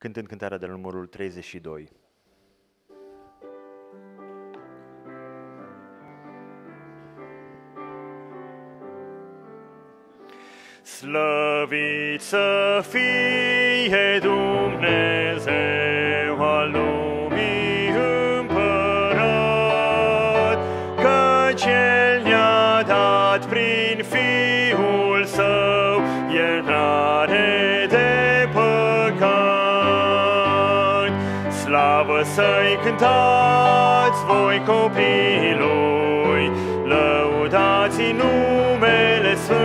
cântând cântarea de numărul 32. Slăvit să fie Dumnezeu voi cântați, voi copiii lui, lăudați numele sfânt.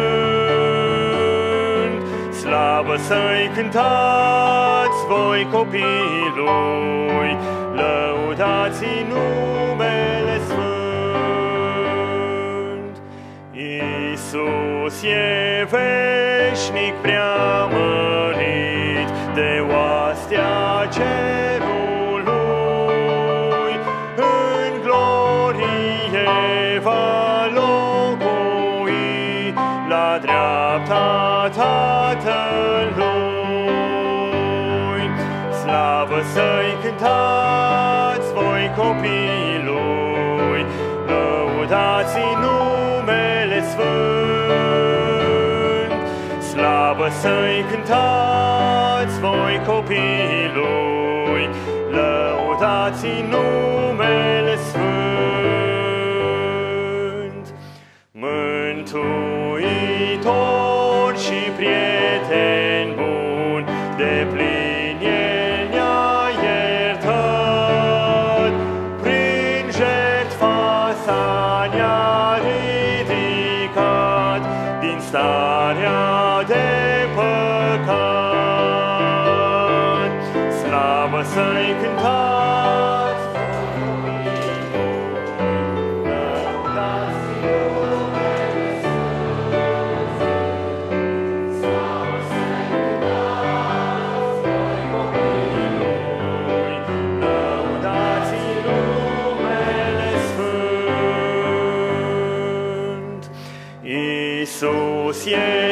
Slavă să-i cântați, voi copiii lui, lăudați numele sfânt. Iisus e veșnic prea Tatălui, slavă să-i cântați voi copiii lui, lăudați numele sfânt, slavă să-i cântați voi copiii lui, lăudați numele sfânt.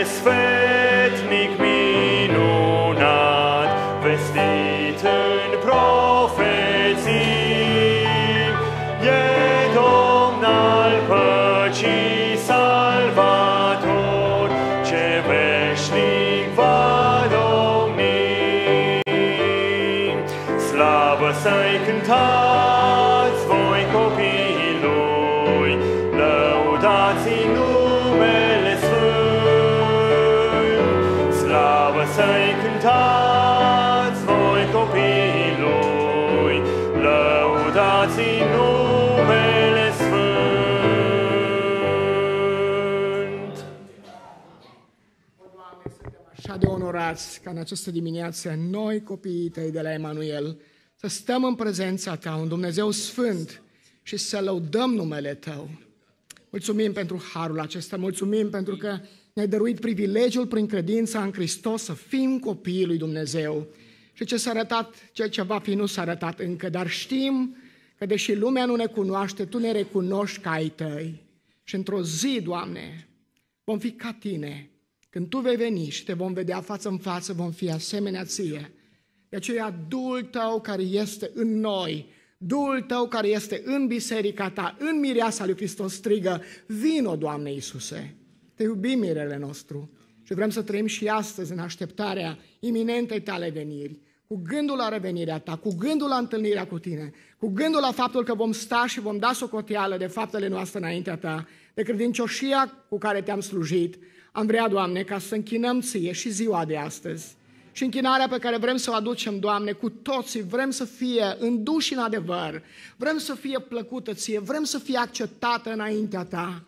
swej ca în această dimineață noi, copiii tăi de la Emanuel, să stăm în prezența ta, un Dumnezeu sfânt și să lăudăm numele tău. Mulțumim pentru harul acesta, mulțumim pentru că ne-ai dăruit privilegiul prin credința în Hristos să fim copiii lui Dumnezeu. Și ce s-a arătat, ce, ce va fi nu s-a arătat încă, dar știm că deși lumea nu ne cunoaște, Tu ne recunoști ca ai Tăi. Și într-o zi, Doamne, vom fi ca Tine, când tu vei veni și te vom vedea față în față, vom fi asemenea ție. De aceea, Duhul tău care este în noi, Duhul tău care este în biserica ta, în mireasa lui Hristos strigă, vino, Doamne Iisuse, te iubim mirele nostru și vrem să trăim și astăzi în așteptarea iminentei tale veniri, cu gândul la revenirea ta, cu gândul la întâlnirea cu tine, cu gândul la faptul că vom sta și vom da socoteală de faptele noastre înaintea ta, de credincioșia cu care te-am slujit, am vrea, Doamne, ca să închinăm Ție și ziua de astăzi. Și închinarea pe care vrem să o aducem, Doamne, cu toții, vrem să fie în duș și în adevăr, vrem să fie plăcută Ție, vrem să fie acceptată înaintea Ta.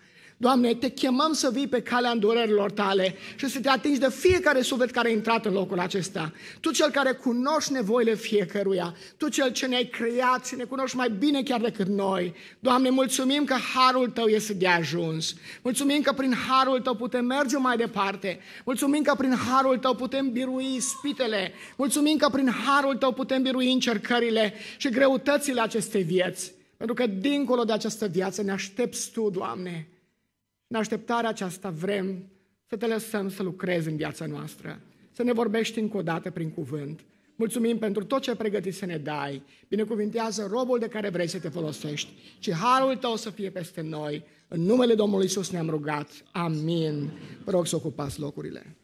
Doamne, te chemăm să vii pe calea îndurărilor tale și să te atingi de fiecare suflet care a intrat în locul acesta. Tu cel care cunoști nevoile fiecăruia, tu cel ce ne-ai creat și ne cunoști mai bine chiar decât noi. Doamne, mulțumim că harul tău este de ajuns. Mulțumim că prin harul tău putem merge mai departe. Mulțumim că prin harul tău putem birui spitele. Mulțumim că prin harul tău putem birui încercările și greutățile acestei vieți. Pentru că dincolo de această viață ne aștepți Tu, Doamne, în așteptarea aceasta vrem să te lăsăm să lucrezi în viața noastră, să ne vorbești încă o dată prin cuvânt. Mulțumim pentru tot ce ai pregătit să ne dai. Binecuvintează robul de care vrei să te folosești și harul tău să fie peste noi. În numele Domnului Isus ne-am rugat. Amin. Vă rog să ocupați locurile.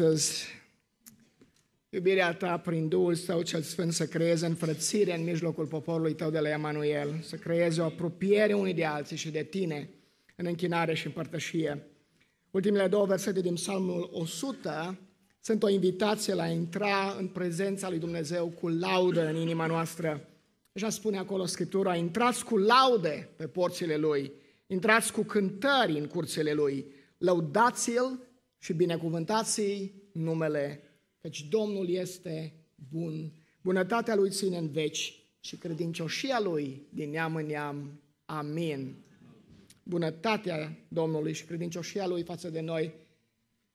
astăzi iubirea ta prin Duhul Său cel Sfânt să creeze înfrățire în mijlocul poporului tău de la Emanuel, să creeze o apropiere unii de alții și de tine în închinare și împărtășie. Ultimele două versete din Psalmul 100 sunt o invitație la a intra în prezența lui Dumnezeu cu laudă în inima noastră. Așa spune acolo Scriptura, intrați cu laude pe porțile Lui, intrați cu cântări în curțile Lui, lăudați-L și binecuvântați numele, căci Domnul este bun. Bunătatea lui ține în veci și credincioșia lui din neam în neam. Amin. Bunătatea Domnului și credincioșia lui față de noi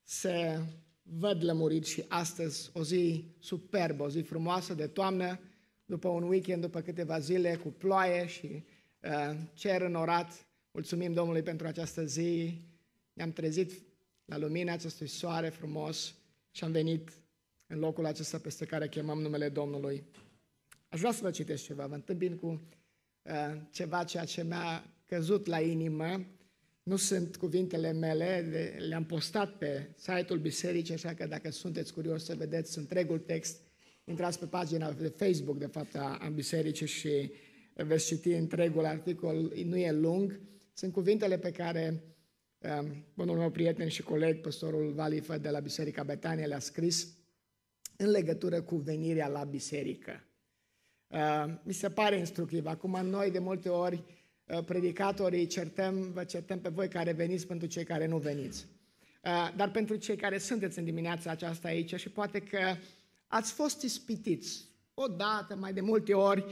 se văd lămurit și astăzi o zi superbă, o zi frumoasă de toamnă, după un weekend, după câteva zile cu ploaie și uh, cer înorat. Mulțumim Domnului pentru această zi. Ne-am trezit la lumina acestui soare frumos și am venit în locul acesta peste care chemăm numele Domnului. Aș vrea să vă citesc ceva, vă întâmpin cu uh, ceva ceea ce mi-a căzut la inimă. Nu sunt cuvintele mele, le-am postat pe site-ul bisericii, așa că dacă sunteți curioși să vedeți întregul text, intrați pe pagina de Facebook, de fapt, a bisericii și veți citi întregul articol, nu e lung. Sunt cuvintele pe care Bunul ehm, meu prieten și coleg, pastorul Valifă de la Biserica Betania, le-a scris în legătură cu venirea la biserică. Ehm, mi se pare instructiv. Acum noi de multe ori, eh, predicatorii, certăm, vă certăm pe voi care veniți pentru cei care nu veniți. Eh, dar pentru cei care sunteți în dimineața aceasta aici și poate că ați fost ispitiți dată, mai de multe ori,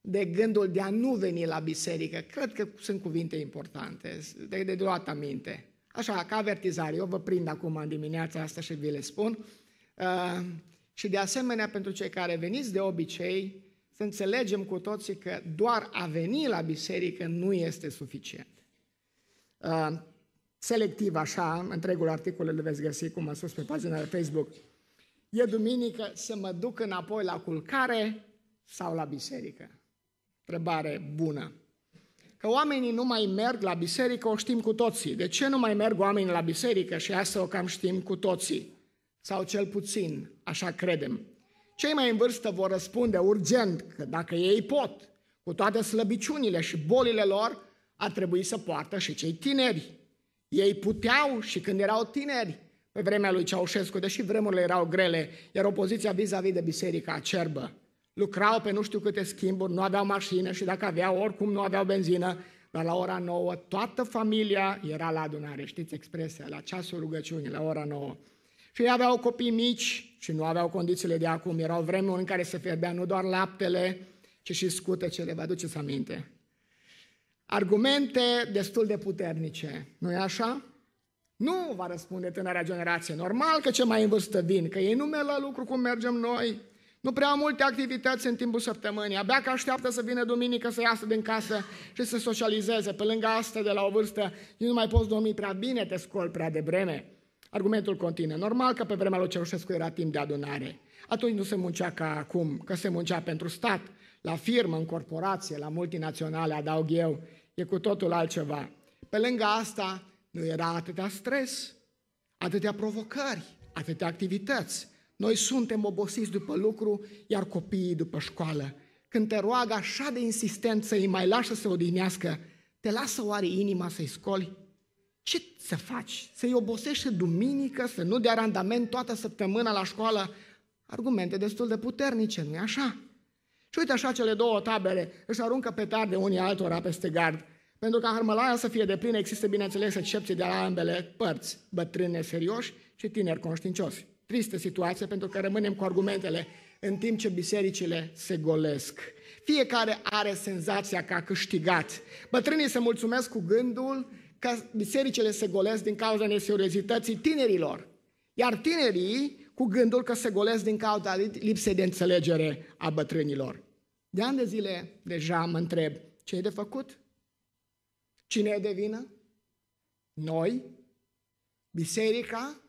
de gândul de a nu veni la biserică. Cred că sunt cuvinte importante, de, de luat aminte. Așa, ca avertizare, eu vă prind acum în dimineața asta și vi le spun. Uh, și de asemenea, pentru cei care veniți de obicei, să înțelegem cu toții că doar a veni la biserică nu este suficient. Uh, selectiv, așa, întregul articol îl veți găsi, cum am spus, pe pagina de Facebook. E duminică să mă duc înapoi la culcare sau la biserică. Întrebare bună. Că oamenii nu mai merg la biserică, o știm cu toții. De ce nu mai merg oamenii la biserică? Și asta o cam știm cu toții. Sau cel puțin, așa credem. Cei mai în vârstă vor răspunde urgent că dacă ei pot, cu toate slăbiciunile și bolile lor, ar trebui să poartă și cei tineri. Ei puteau și când erau tineri, pe vremea lui Ceaușescu, deși vremurile erau grele, iar opoziția vis-a-vis de biserica acerbă lucrau pe nu știu câte schimburi, nu aveau mașină și dacă aveau, oricum nu aveau benzină, dar la ora 9 toată familia era la adunare, știți expresia, la ceasul rugăciunii, la ora 9. Și ei aveau copii mici și nu aveau condițiile de acum, erau vremuri în care se fierbea nu doar laptele, ci și scutecele, vă aduceți aminte. Argumente destul de puternice, nu e așa? Nu va răspunde tânăra generație. Normal că ce mai în vârstă vin, că ei nu merg la lucru cum mergem noi. Nu prea multe activități în timpul săptămânii. Abia că așteaptă să vină duminică să iasă din casă și să socializeze. Pe lângă asta, de la o vârstă, nu mai poți dormi prea bine, te scoli prea devreme. Argumentul continuă. Normal că pe vremea lui Ceaușescu era timp de adunare. Atunci nu se muncea ca acum, că se muncea pentru stat, la firmă, în corporație, la multinaționale, adaug eu. E cu totul altceva. Pe lângă asta, nu era atâta stres, atâtea provocări, atâtea activități. Noi suntem obosiți după lucru, iar copiii după școală. Când te roagă așa de insistent să îi mai lași să se odihnească, te lasă oare inima să-i scoli? Ce să faci? Să-i obosești duminică, să nu dea randament toată săptămâna la școală? Argumente destul de puternice, nu-i așa? Și uite așa cele două tabere își aruncă de unii altora peste gard. Pentru ca hârmălaia să fie de plină, există, bineînțeles, excepții de la ambele părți, bătrâne serioși și tineri conștiincioși. Tristă situație pentru că rămânem cu argumentele în timp ce bisericile se golesc. Fiecare are senzația că a câștigat. Bătrânii se mulțumesc cu gândul că bisericile se golesc din cauza neseriozității tinerilor. Iar tinerii cu gândul că se golesc din cauza lipsei de înțelegere a bătrânilor. De ani de zile deja mă întreb, ce e de făcut? Cine e de vină? Noi? Biserica?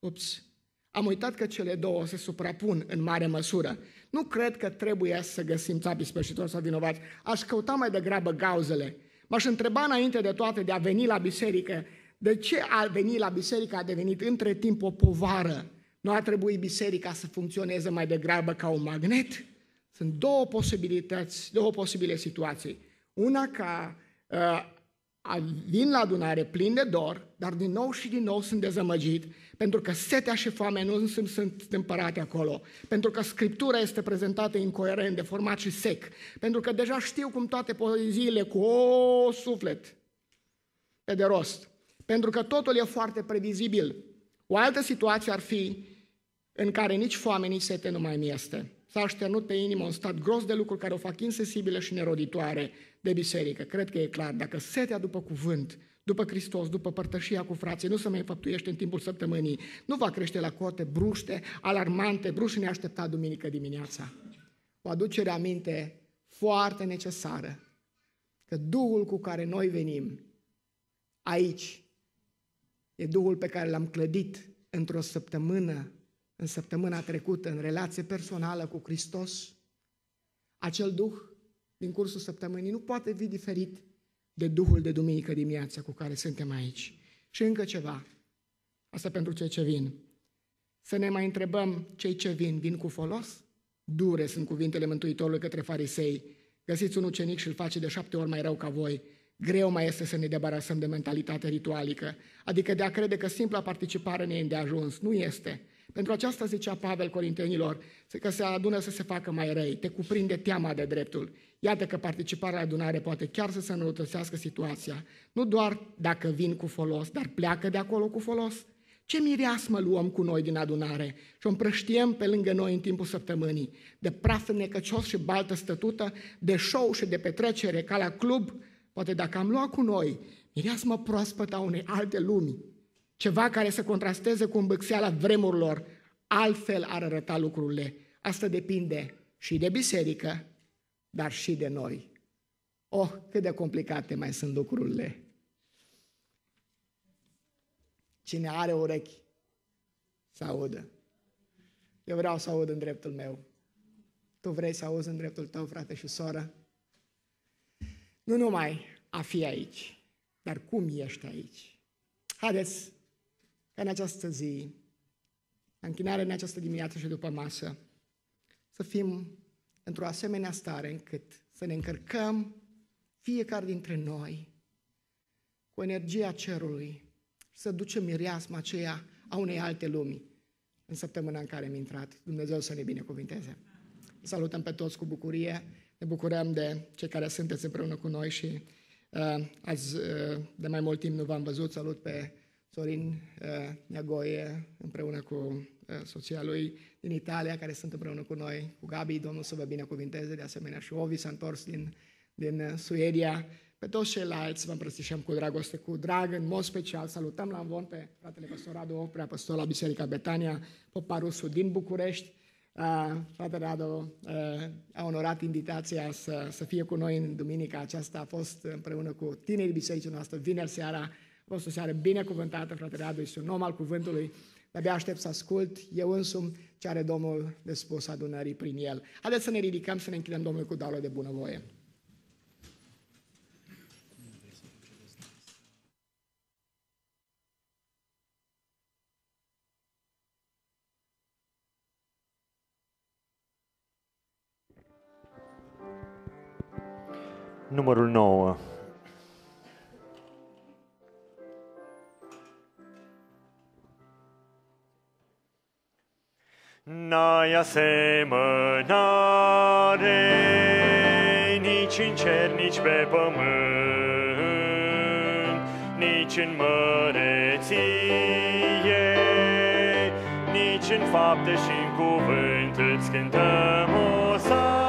Ups, am uitat că cele două se suprapun în mare măsură. Nu cred că trebuie să găsim țapii spășitori sau vinovați. Aș căuta mai degrabă gauzele. M-aș întreba înainte de toate de a veni la biserică. De ce a veni la biserică a devenit între timp o povară? Nu a trebuit biserica să funcționeze mai degrabă ca un magnet? Sunt două posibilități, două posibile situații. Una ca uh, vin la adunare plin de dor, dar din nou și din nou sunt dezamăgit, pentru că setea și foamea nu sunt, sunt împărate acolo, pentru că scriptura este prezentată incoerent, format și sec, pentru că deja știu cum toate poeziile cu o suflet e de rost, pentru că totul e foarte previzibil. O altă situație ar fi în care nici foame, nici sete nu mai mi este s-a așternut pe inimă un stat gros de lucruri care o fac insensibile și neroditoare de biserică. Cred că e clar, dacă setea după cuvânt, după Hristos, după părtășia cu frații, nu se mai făptuiește în timpul săptămânii, nu va crește la cote bruște, alarmante, bruște neașteptat duminică dimineața. O aducere aminte foarte necesară că Duhul cu care noi venim aici e Duhul pe care l-am clădit într-o săptămână în săptămâna trecută, în relație personală cu Hristos, acel Duh din cursul săptămânii nu poate fi diferit de Duhul de duminică dimineața cu care suntem aici. Și încă ceva, asta pentru cei ce vin. Să ne mai întrebăm cei ce vin, vin cu folos? Dure sunt cuvintele Mântuitorului către farisei. Găsiți un ucenic și îl face de șapte ori mai rău ca voi. Greu mai este să ne debarasăm de mentalitatea ritualică, adică de a crede că simpla participare ne e îndeajuns. Nu este. Pentru aceasta zicea Pavel Corintenilor, că se adună să se facă mai răi, te cuprinde teama de dreptul. Iată că participarea la adunare poate chiar să se înrăutățească situația, nu doar dacă vin cu folos, dar pleacă de acolo cu folos. Ce mireasmă luăm cu noi din adunare și o împrăștiem pe lângă noi în timpul săptămânii, de praf necăcios și baltă stătută, de show și de petrecere, ca la club, poate dacă am luat cu noi mireasmă proaspătă a unei alte lumi, ceva care să contrasteze cu îmbâxeala vremurilor, altfel ar arăta lucrurile. Asta depinde și de biserică, dar și de noi. Oh, cât de complicate mai sunt lucrurile. Cine are urechi, să audă. Eu vreau să aud în dreptul meu. Tu vrei să auzi în dreptul tău, frate și soră? Nu numai a fi aici, dar cum ești aici. Haideți în această zi, la închinare în această dimineață și după masă, să fim într-o asemenea stare încât să ne încărcăm fiecare dintre noi cu energia cerului și să ducem mireasma aceea a unei alte lumi în săptămâna în care am intrat. Dumnezeu să ne binecuvinteze. Salutăm pe toți cu bucurie, ne bucurăm de cei care sunteți împreună cu noi și uh, azi uh, de mai mult timp nu v-am văzut. Salut pe Sorin uh, Neagoie, împreună cu uh, soția lui din Italia, care sunt împreună cu noi, cu Gabi, Domnul să vă binecuvinteze, de asemenea și Ovi s-a întors din, din uh, Suedia, pe toți ceilalți vă împrăstișăm cu dragoste, cu drag, în mod special salutăm la învon pe fratele păstor Radu Oprea, păstor la Biserica Betania, poparusul din București. fratele Radu a onorat invitația să, să fie cu noi în duminica aceasta, a fost împreună cu tinerii bisericii noastre vineri seara, a fost o seară binecuvântată, fratele Adu, este un om al cuvântului. abia aștept să ascult eu însumi ce are Domnul de spus adunării prin el. Haideți să ne ridicăm, să ne închidem Domnul cu darul de bunăvoie. Numărul 9. asemănare, nici în cer, nici pe pământ, nici în măreție, nici în fapte și în cuvânt îți cântăm o sală.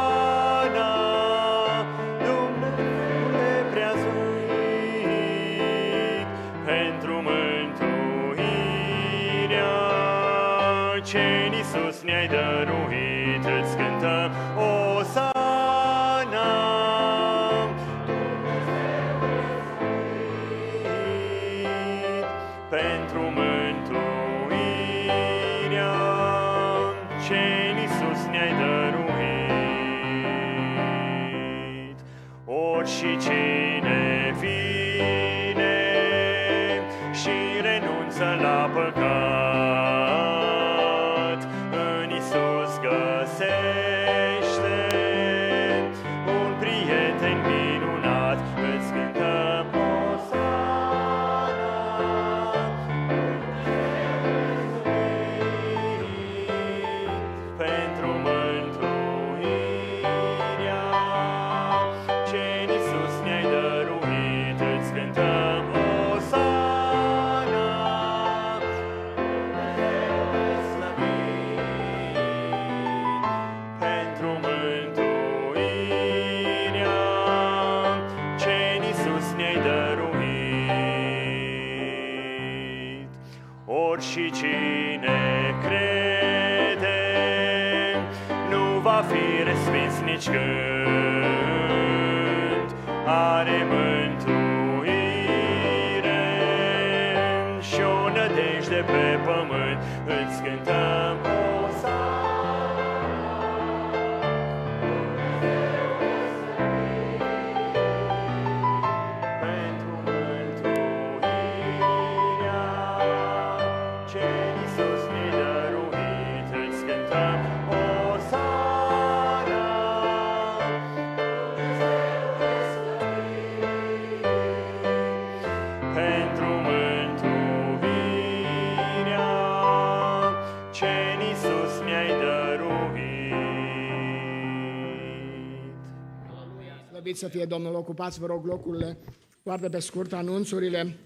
să fie Domnul ocupați, vă rog, locurile, foarte pe scurt, anunțurile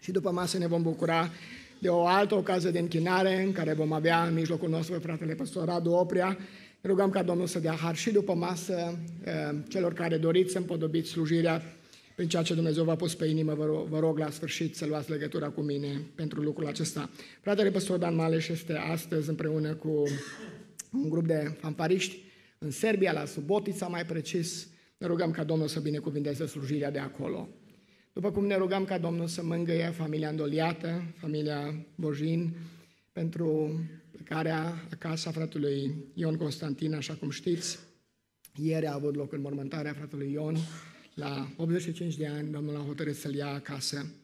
și după masă ne vom bucura de o altă ocazie de închinare în care vom avea în mijlocul nostru fratele păstor Radu Oprea. Ne rugăm ca Domnul să dea har și după masă eh, celor care doriți să împodobiți slujirea prin ceea ce Dumnezeu v-a pus pe inimă, vă rog, vă rog la sfârșit să luați legătura cu mine pentru lucrul acesta. Fratele păstor Dan Maleș este astăzi împreună cu un grup de fanfariști în Serbia, la Subotița mai precis, ne rugăm ca Domnul să binecuvinteze slujirea de acolo. După cum ne rugăm ca Domnul să mângâie familia îndoliată, familia Bojin, pentru plecarea acasă a fratelui Ion Constantin, așa cum știți. Ieri a avut loc mormântarea fratelui Ion. La 85 de ani, Domnul a hotărât să-l ia acasă.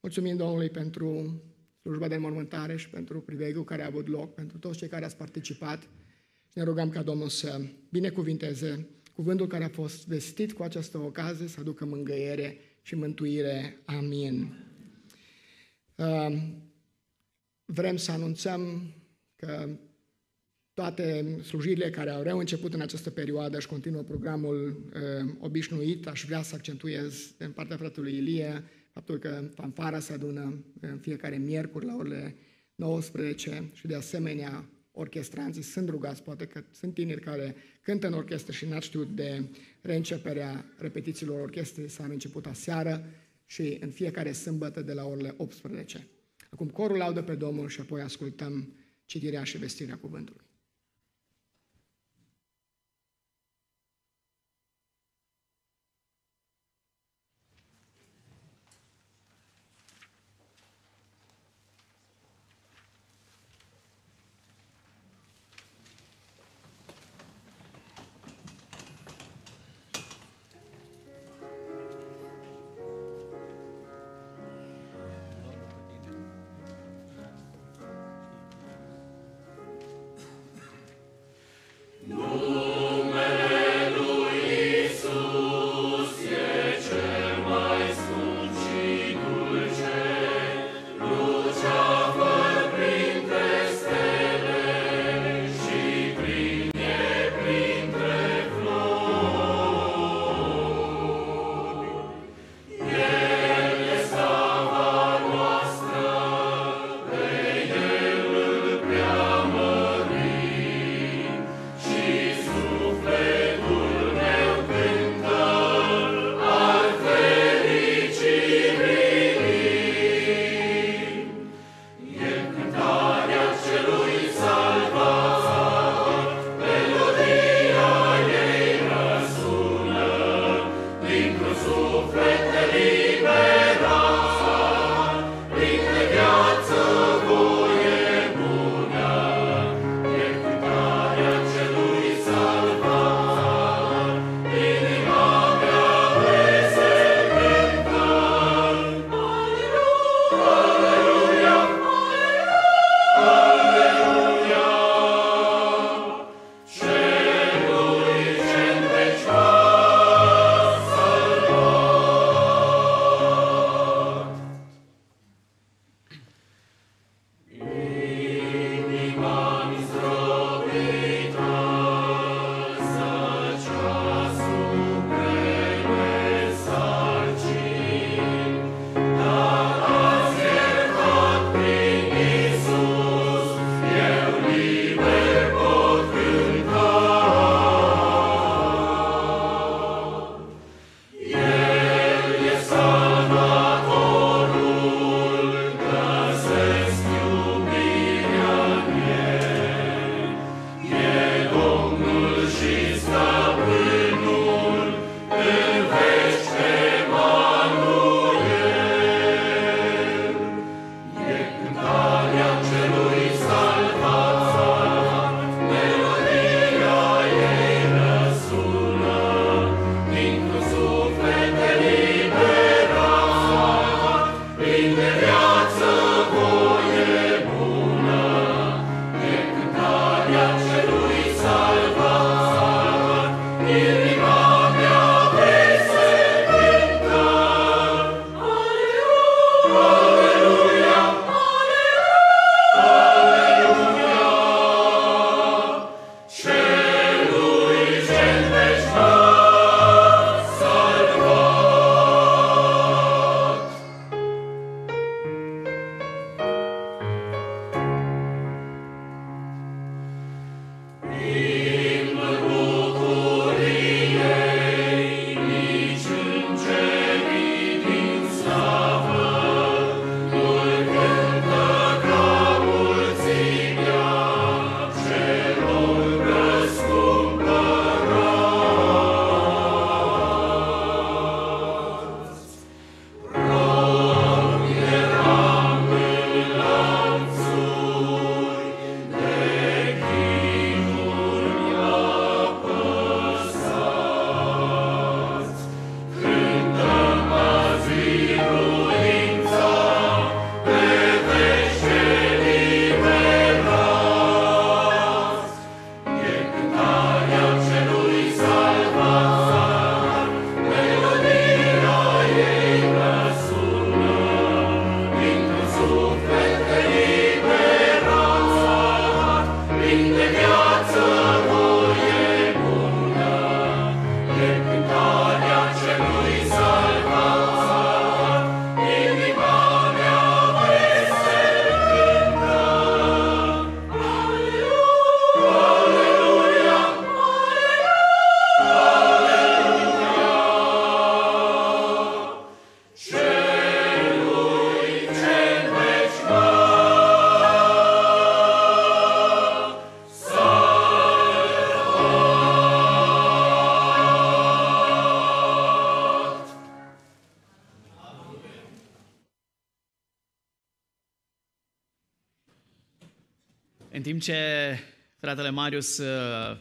Mulțumim Domnului pentru slujba de mormântare și pentru privegul care a avut loc, pentru toți cei care ați participat. Ne rugăm ca Domnul să binecuvinteze cuvântul care a fost vestit cu această ocazie să aducă mângăiere și mântuire. Amin. Vrem să anunțăm că toate slujirile care au reînceput în această perioadă și continuă programul uh, obișnuit, aș vrea să accentuez în partea fratelui Ilie faptul că fanfara se adună în fiecare miercuri la orele 19 și de asemenea orchestranții sunt rugați, poate că sunt tineri care cântă în orchestră și n-ați știut de reînceperea repetițiilor orchestrei, s-a început aseară și în fiecare sâmbătă de la orele 18. Acum corul laudă pe Domnul și apoi ascultăm citirea și vestirea cuvântului. ce fratele Marius uh,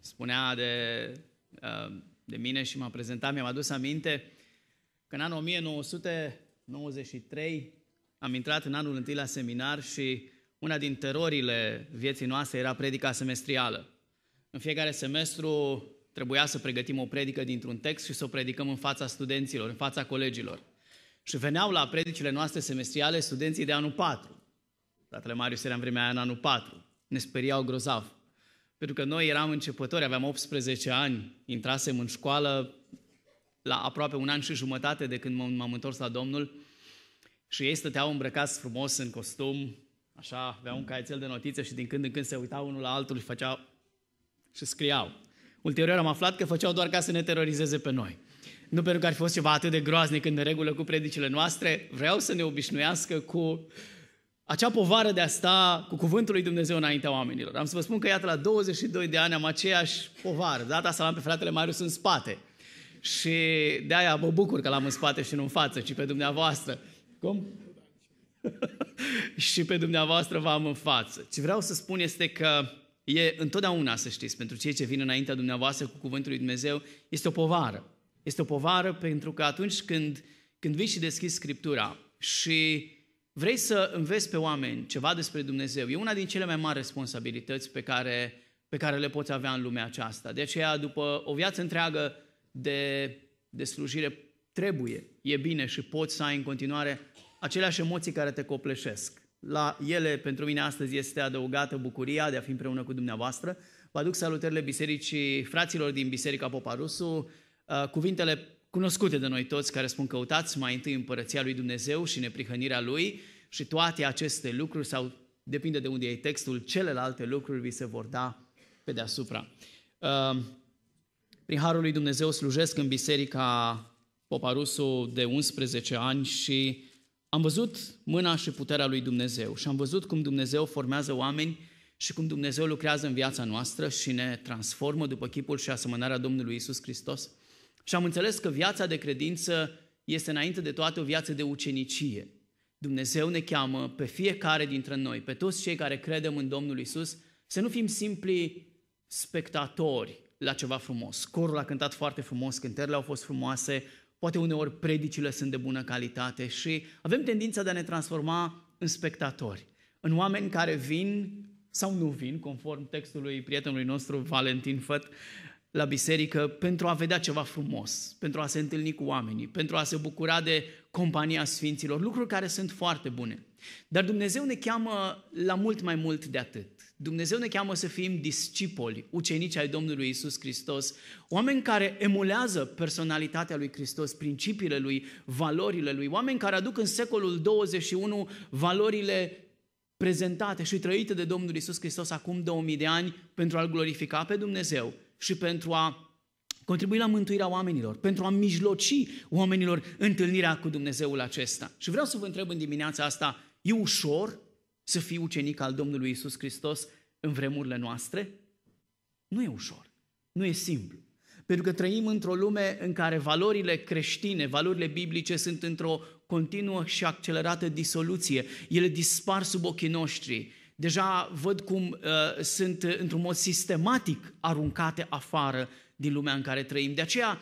spunea de, uh, de mine și m-a prezentat, mi-am adus aminte că în anul 1993 am intrat în anul întâi la seminar și una din terorile vieții noastre era predica semestrială. În fiecare semestru trebuia să pregătim o predică dintr-un text și să o predicăm în fața studenților, în fața colegilor. Și veneau la predicile noastre semestriale studenții de anul 4. Fratele Marius era în vremea aia în anul 4 ne speriau grozav. Pentru că noi eram începători, aveam 18 ani, intrasem în școală la aproape un an și jumătate de când m-am întors la Domnul și ei stăteau îmbrăcați frumos în costum, așa, aveau un caietel de notițe și din când în când se uitau unul la altul și făceau și scriau. Ulterior am aflat că făceau doar ca să ne terorizeze pe noi. Nu pentru că ar fi fost ceva atât de groaznic în regulă cu predicile noastre, vreau să ne obișnuiască cu acea povară de a sta cu cuvântul lui Dumnezeu înaintea oamenilor. Am să vă spun că, iată, la 22 de ani am aceeași povară. Data asta l-am pe fratele Marius în spate. Și de-aia mă bucur că l-am în spate și nu în față, ci pe dumneavoastră. Cum? și pe dumneavoastră v-am în față. Ce vreau să spun este că e întotdeauna, să știți, pentru cei ce vin înaintea dumneavoastră cu cuvântul lui Dumnezeu, este o povară. Este o povară pentru că atunci când, când vii și deschizi Scriptura și Vrei să înveți pe oameni ceva despre Dumnezeu. E una din cele mai mari responsabilități pe care, pe care le poți avea în lumea aceasta. De aceea, după o viață întreagă de, de slujire, trebuie, e bine și poți să ai în continuare aceleași emoții care te copleșesc. La ele, pentru mine, astăzi este adăugată bucuria de a fi împreună cu dumneavoastră. Vă aduc salutările bisericii fraților din Biserica Poparusu, uh, cuvintele cunoscute de noi toți, care spun căutați mai întâi împărăția lui Dumnezeu și neprihănirea lui și toate aceste lucruri, sau depinde de unde e textul, celelalte lucruri vi se vor da pe deasupra. Ehm, prin Harul lui Dumnezeu slujesc în biserica Poparusu de 11 ani și am văzut mâna și puterea lui Dumnezeu și am văzut cum Dumnezeu formează oameni și cum Dumnezeu lucrează în viața noastră și ne transformă după chipul și asemănarea Domnului Isus Hristos. Și am înțeles că viața de credință este înainte de toate o viață de ucenicie. Dumnezeu ne cheamă pe fiecare dintre noi, pe toți cei care credem în Domnul Isus, să nu fim simpli spectatori la ceva frumos. Corul a cântat foarte frumos, cântările au fost frumoase, poate uneori predicile sunt de bună calitate și avem tendința de a ne transforma în spectatori, în oameni care vin sau nu vin, conform textului prietenului nostru Valentin Făt, la biserică pentru a vedea ceva frumos, pentru a se întâlni cu oamenii, pentru a se bucura de compania sfinților, lucruri care sunt foarte bune. Dar Dumnezeu ne cheamă la mult mai mult de atât. Dumnezeu ne cheamă să fim discipoli, ucenici ai Domnului Isus Hristos, oameni care emulează personalitatea lui Hristos, principiile lui, valorile lui, oameni care aduc în secolul 21 valorile prezentate și trăite de Domnul Isus Hristos acum 2000 de ani pentru a-L glorifica pe Dumnezeu și pentru a contribui la mântuirea oamenilor, pentru a mijloci oamenilor întâlnirea cu Dumnezeul acesta. Și vreau să vă întreb în dimineața asta, e ușor să fii ucenic al Domnului Isus Hristos în vremurile noastre? Nu e ușor, nu e simplu. Pentru că trăim într-o lume în care valorile creștine, valorile biblice sunt într-o continuă și accelerată disoluție. Ele dispar sub ochii noștri Deja văd cum uh, sunt uh, într-un mod sistematic aruncate afară din lumea în care trăim. De aceea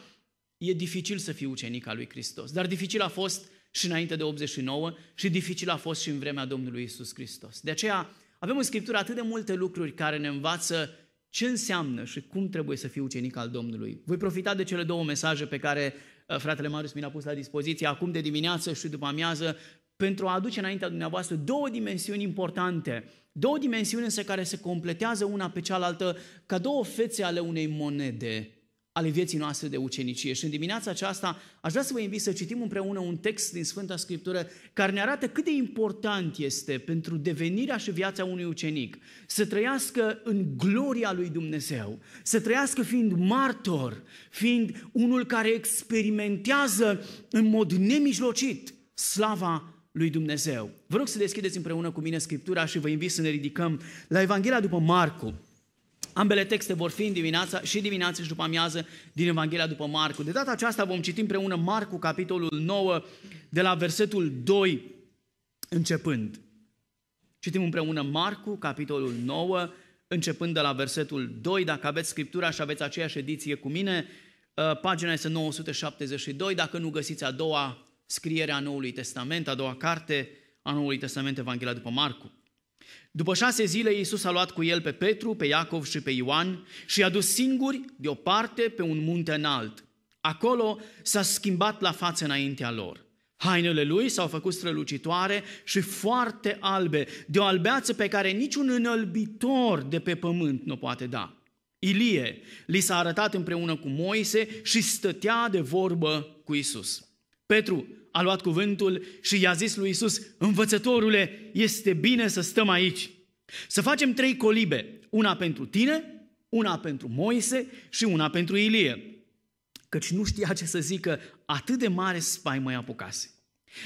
e dificil să fii ucenic al lui Hristos. Dar dificil a fost și înainte de 89 și dificil a fost și în vremea Domnului Isus Hristos. De aceea avem în Scriptură atât de multe lucruri care ne învață ce înseamnă și cum trebuie să fii ucenic al Domnului. Voi profita de cele două mesaje pe care uh, fratele Marius mi le-a pus la dispoziție acum de dimineață și după amiază pentru a aduce înaintea dumneavoastră două dimensiuni importante Două dimensiuni însă care se completează una pe cealaltă ca două fețe ale unei monede ale vieții noastre de ucenicie. Și în dimineața aceasta aș vrea să vă invit să citim împreună un text din Sfânta Scriptură care ne arată cât de important este pentru devenirea și viața unui ucenic să trăiască în gloria lui Dumnezeu, să trăiască fiind martor, fiind unul care experimentează în mod nemijlocit slava lui Dumnezeu. Vă rog să deschideți împreună cu mine Scriptura și vă invit să ne ridicăm la Evanghelia după Marcu. Ambele texte vor fi în dimineața și dimineața și după amiază din Evanghelia după Marcu. De data aceasta vom citi împreună Marcu, capitolul 9, de la versetul 2 începând. Citim împreună Marcu, capitolul 9, începând de la versetul 2. Dacă aveți Scriptura și aveți aceeași ediție cu mine, uh, pagina este 972. Dacă nu găsiți a doua, scrierea Noului Testament, a doua carte a Noului Testament, Evanghelia după Marcu. După șase zile, Iisus a luat cu el pe Petru, pe Iacov și pe Ioan și i-a dus singuri deoparte pe un munte înalt. Acolo s-a schimbat la față înaintea lor. Hainele lui s-au făcut strălucitoare și foarte albe, de o albeață pe care niciun înălbitor de pe pământ nu poate da. Ilie li s-a arătat împreună cu Moise și stătea de vorbă cu Isus. Petru a luat cuvântul și i-a zis lui Isus, învățătorule, este bine să stăm aici. Să facem trei colibe, una pentru tine, una pentru Moise și una pentru Ilie. Căci nu știa ce să zică, atât de mare spaimă i-a apucase.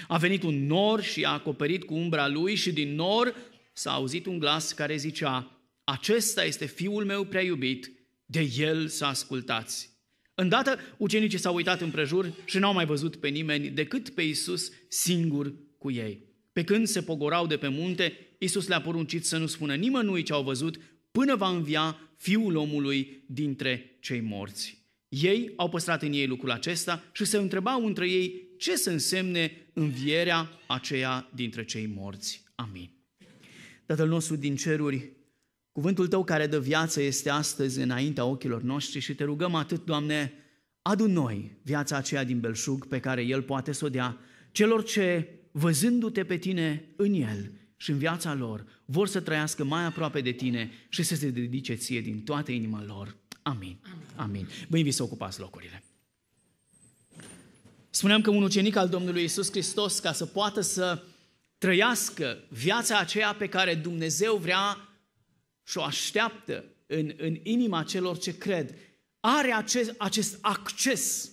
A venit un nor și a acoperit cu umbra lui și din nor s-a auzit un glas care zicea, acesta este fiul meu prea iubit, de el să ascultați. Îndată ucenicii s-au uitat în prejur și n-au mai văzut pe nimeni decât pe Isus singur cu ei. Pe când se pogorau de pe munte, Isus le-a poruncit să nu spună nimănui ce au văzut până va învia fiul omului dintre cei morți. Ei au păstrat în ei lucrul acesta și se întrebau între ei ce să însemne învierea aceea dintre cei morți. Amin. Tatăl nostru din ceruri, Cuvântul Tău care dă viață este astăzi înaintea ochilor noștri și Te rugăm atât, Doamne, adu noi viața aceea din belșug pe care El poate să o dea celor ce, văzându-Te pe Tine în El și în viața lor, vor să trăiască mai aproape de Tine și să se dedice Ție din toată inima lor. Amin. Amin. Amin. Vă invit să ocupați locurile. Spuneam că un ucenic al Domnului Isus Hristos, ca să poată să trăiască viața aceea pe care Dumnezeu vrea și o așteaptă în, în inima celor ce cred, are acest, acest acces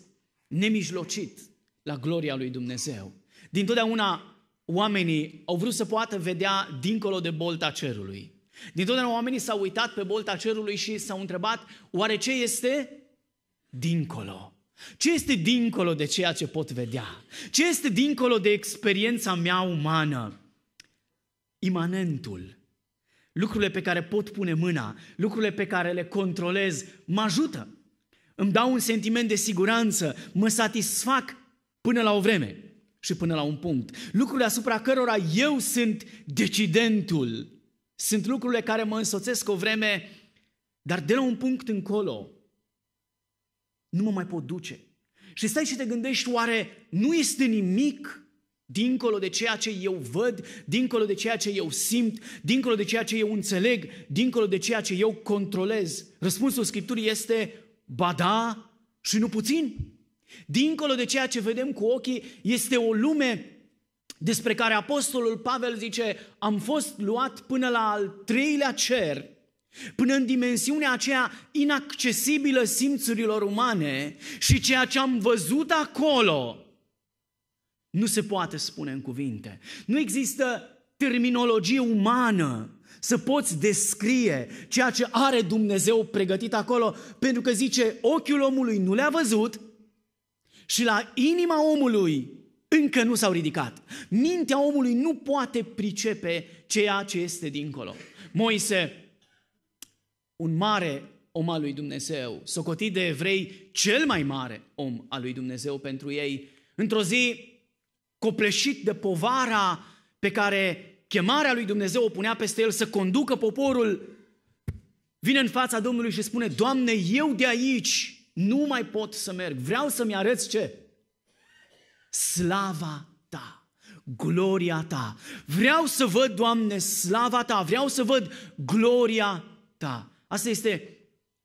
nemijlocit la gloria lui Dumnezeu. Din totdeauna oamenii au vrut să poată vedea dincolo de bolta cerului. Din totdeauna oamenii s-au uitat pe bolta cerului și s-au întrebat oare ce este dincolo? Ce este dincolo de ceea ce pot vedea? Ce este dincolo de experiența mea umană? Imanentul, lucrurile pe care pot pune mâna, lucrurile pe care le controlez, mă ajută. Îmi dau un sentiment de siguranță, mă satisfac până la o vreme și până la un punct. Lucrurile asupra cărora eu sunt decidentul sunt lucrurile care mă însoțesc o vreme, dar de la un punct încolo nu mă mai pot duce. Și stai și te gândești, oare nu este nimic Dincolo de ceea ce eu văd, dincolo de ceea ce eu simt, dincolo de ceea ce eu înțeleg, dincolo de ceea ce eu controlez. Răspunsul Scripturii este ba da și nu puțin. Dincolo de ceea ce vedem cu ochii, este o lume despre care Apostolul Pavel zice, am fost luat până la al treilea cer, până în dimensiunea aceea inaccesibilă simțurilor umane și ceea ce am văzut acolo, nu se poate spune în cuvinte. Nu există terminologie umană să poți descrie ceea ce are Dumnezeu pregătit acolo, pentru că zice, ochiul omului nu le-a văzut și la inima omului încă nu s-au ridicat. Mintea omului nu poate pricepe ceea ce este dincolo. Moise, un mare om al lui Dumnezeu, socotit de evrei, cel mai mare om al lui Dumnezeu pentru ei, într-o zi copleșit de povara pe care chemarea lui Dumnezeu o punea peste el să conducă poporul, vine în fața Domnului și spune, Doamne, eu de aici nu mai pot să merg, vreau să-mi arăți ce? Slava ta gloria ta. Vreau să văd, Doamne, slava ta, vreau să văd gloria ta. Asta este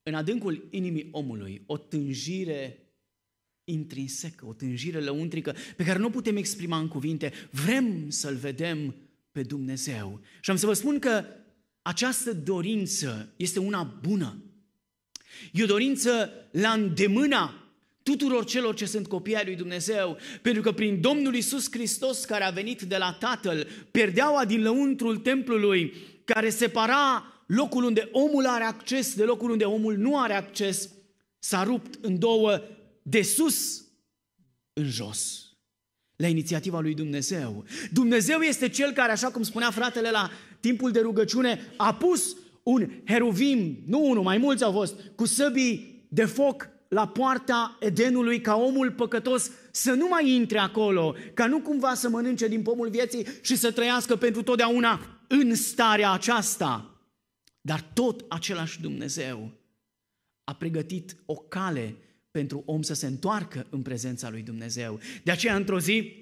în adâncul inimii omului o tânjire intrinsecă, o tânjire lăuntrică pe care nu o putem exprima în cuvinte. Vrem să-L vedem pe Dumnezeu. Și am să vă spun că această dorință este una bună. E o dorință la îndemâna tuturor celor ce sunt copii ai lui Dumnezeu, pentru că prin Domnul Isus Hristos care a venit de la Tatăl, perdeaua din lăuntrul templului care separa locul unde omul are acces de locul unde omul nu are acces, s-a rupt în două de sus în jos, la inițiativa lui Dumnezeu. Dumnezeu este cel care, așa cum spunea fratele la timpul de rugăciune, a pus un heruvim, nu unul, mai mulți au fost, cu săbii de foc la poarta Edenului ca omul păcătos să nu mai intre acolo, ca nu cumva să mănânce din pomul vieții și să trăiască pentru totdeauna în starea aceasta. Dar tot același Dumnezeu a pregătit o cale pentru om să se întoarcă în prezența lui Dumnezeu. De aceea, într-o zi,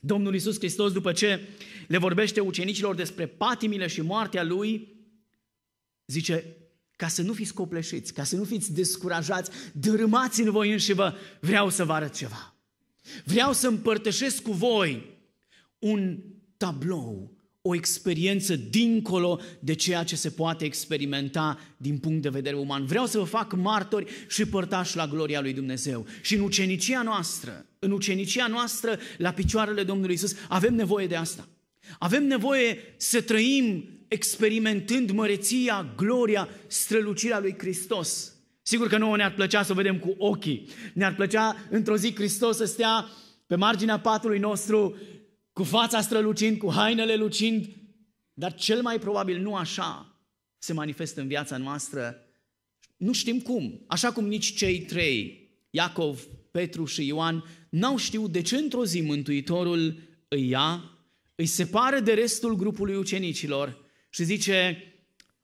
Domnul Isus Hristos, după ce le vorbește ucenicilor despre patimile și moartea Lui, zice, ca să nu fiți copleșiți, ca să nu fiți descurajați, dărâmați în voi înși vă, vreau să vă arăt ceva. Vreau să împărtășesc cu voi un tablou o experiență dincolo de ceea ce se poate experimenta din punct de vedere uman. Vreau să vă fac martori și părtași la gloria lui Dumnezeu. Și în ucenicia noastră, în ucenicia noastră, la picioarele Domnului Isus, avem nevoie de asta. Avem nevoie să trăim experimentând măreția, gloria, strălucirea lui Hristos. Sigur că nouă ne-ar plăcea să o vedem cu ochii. Ne-ar plăcea într-o zi Hristos să stea pe marginea patului nostru cu fața strălucind, cu hainele lucind, dar cel mai probabil nu așa se manifestă în viața noastră. Nu știm cum, așa cum nici cei trei, Iacov, Petru și Ioan, n-au știut de ce într-o zi Mântuitorul îi ia, îi separă de restul grupului ucenicilor și zice,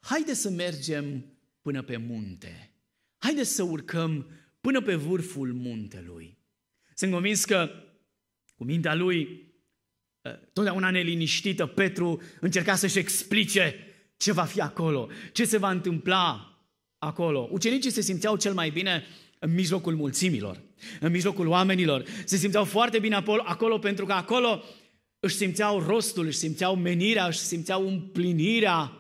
haide să mergem până pe munte, haide să urcăm până pe vârful muntelui. Sunt convins că cu mintea lui totdeauna neliniștită, Petru încerca să-și explice ce va fi acolo, ce se va întâmpla acolo. Ucenicii se simțeau cel mai bine în mijlocul mulțimilor, în mijlocul oamenilor. Se simțeau foarte bine acolo pentru că acolo își simțeau rostul, își simțeau menirea, își simțeau împlinirea,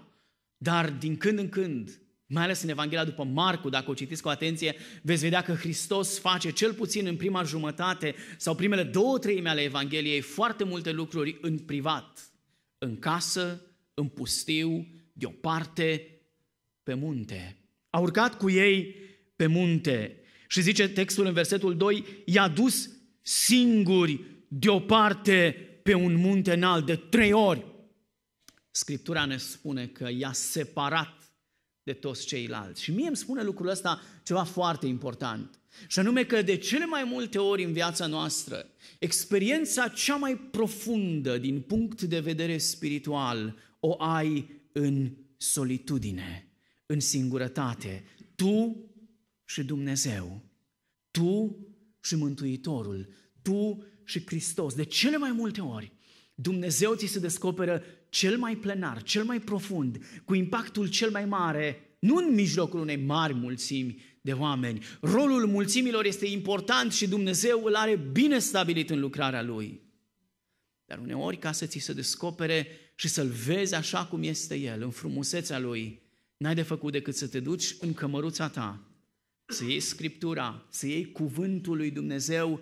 dar din când în când mai ales în Evanghelia după Marcu, dacă o citiți cu atenție, veți vedea că Hristos face, cel puțin în prima jumătate sau primele două treime ale Evangheliei, foarte multe lucruri în privat, în casă, în pustiu, deoparte, pe munte. A urcat cu ei pe munte. Și zice textul în versetul 2, i-a dus singuri deoparte pe un munte înalt de trei ori. Scriptura ne spune că i-a separat de toți ceilalți. Și mie îmi spune lucrul ăsta ceva foarte important. Și anume că de cele mai multe ori în viața noastră, experiența cea mai profundă din punct de vedere spiritual o ai în solitudine, în singurătate. Tu și Dumnezeu, tu și Mântuitorul, tu și Hristos. De cele mai multe ori, Dumnezeu ți se descoperă cel mai plenar, cel mai profund, cu impactul cel mai mare, nu în mijlocul unei mari mulțimi de oameni. Rolul mulțimilor este important și Dumnezeu îl are bine stabilit în lucrarea Lui. Dar uneori, ca să ți se descopere și să-L vezi așa cum este El, în frumusețea Lui, n-ai de făcut decât să te duci în cămăruța ta, să iei Scriptura, să iei cuvântul lui Dumnezeu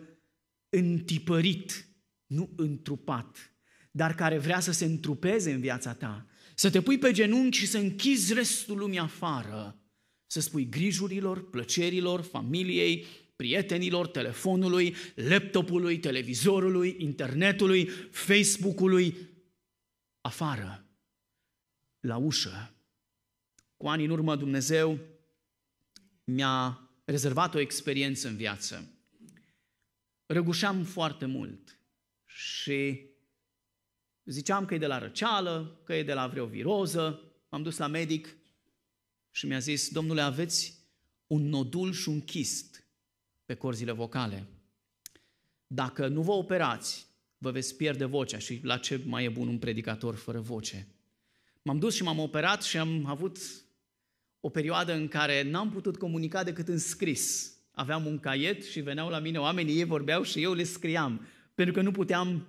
întipărit, nu întrupat, dar care vrea să se întrupeze în viața ta, să te pui pe genunchi și să închizi restul lumii afară, să spui grijurilor, plăcerilor, familiei, prietenilor, telefonului, laptopului, televizorului, internetului, Facebookului, afară, la ușă. Cu ani în urmă Dumnezeu mi-a rezervat o experiență în viață. Răgușeam foarte mult și Ziceam că e de la răceală, că e de la vreo viroză. M-am dus la medic și mi-a zis, domnule, aveți un nodul și un chist pe corzile vocale. Dacă nu vă operați, vă veți pierde vocea și la ce mai e bun un predicator fără voce. M-am dus și m-am operat și am avut o perioadă în care n-am putut comunica decât în scris. Aveam un caiet și veneau la mine oamenii, ei vorbeau și eu le scriam, pentru că nu puteam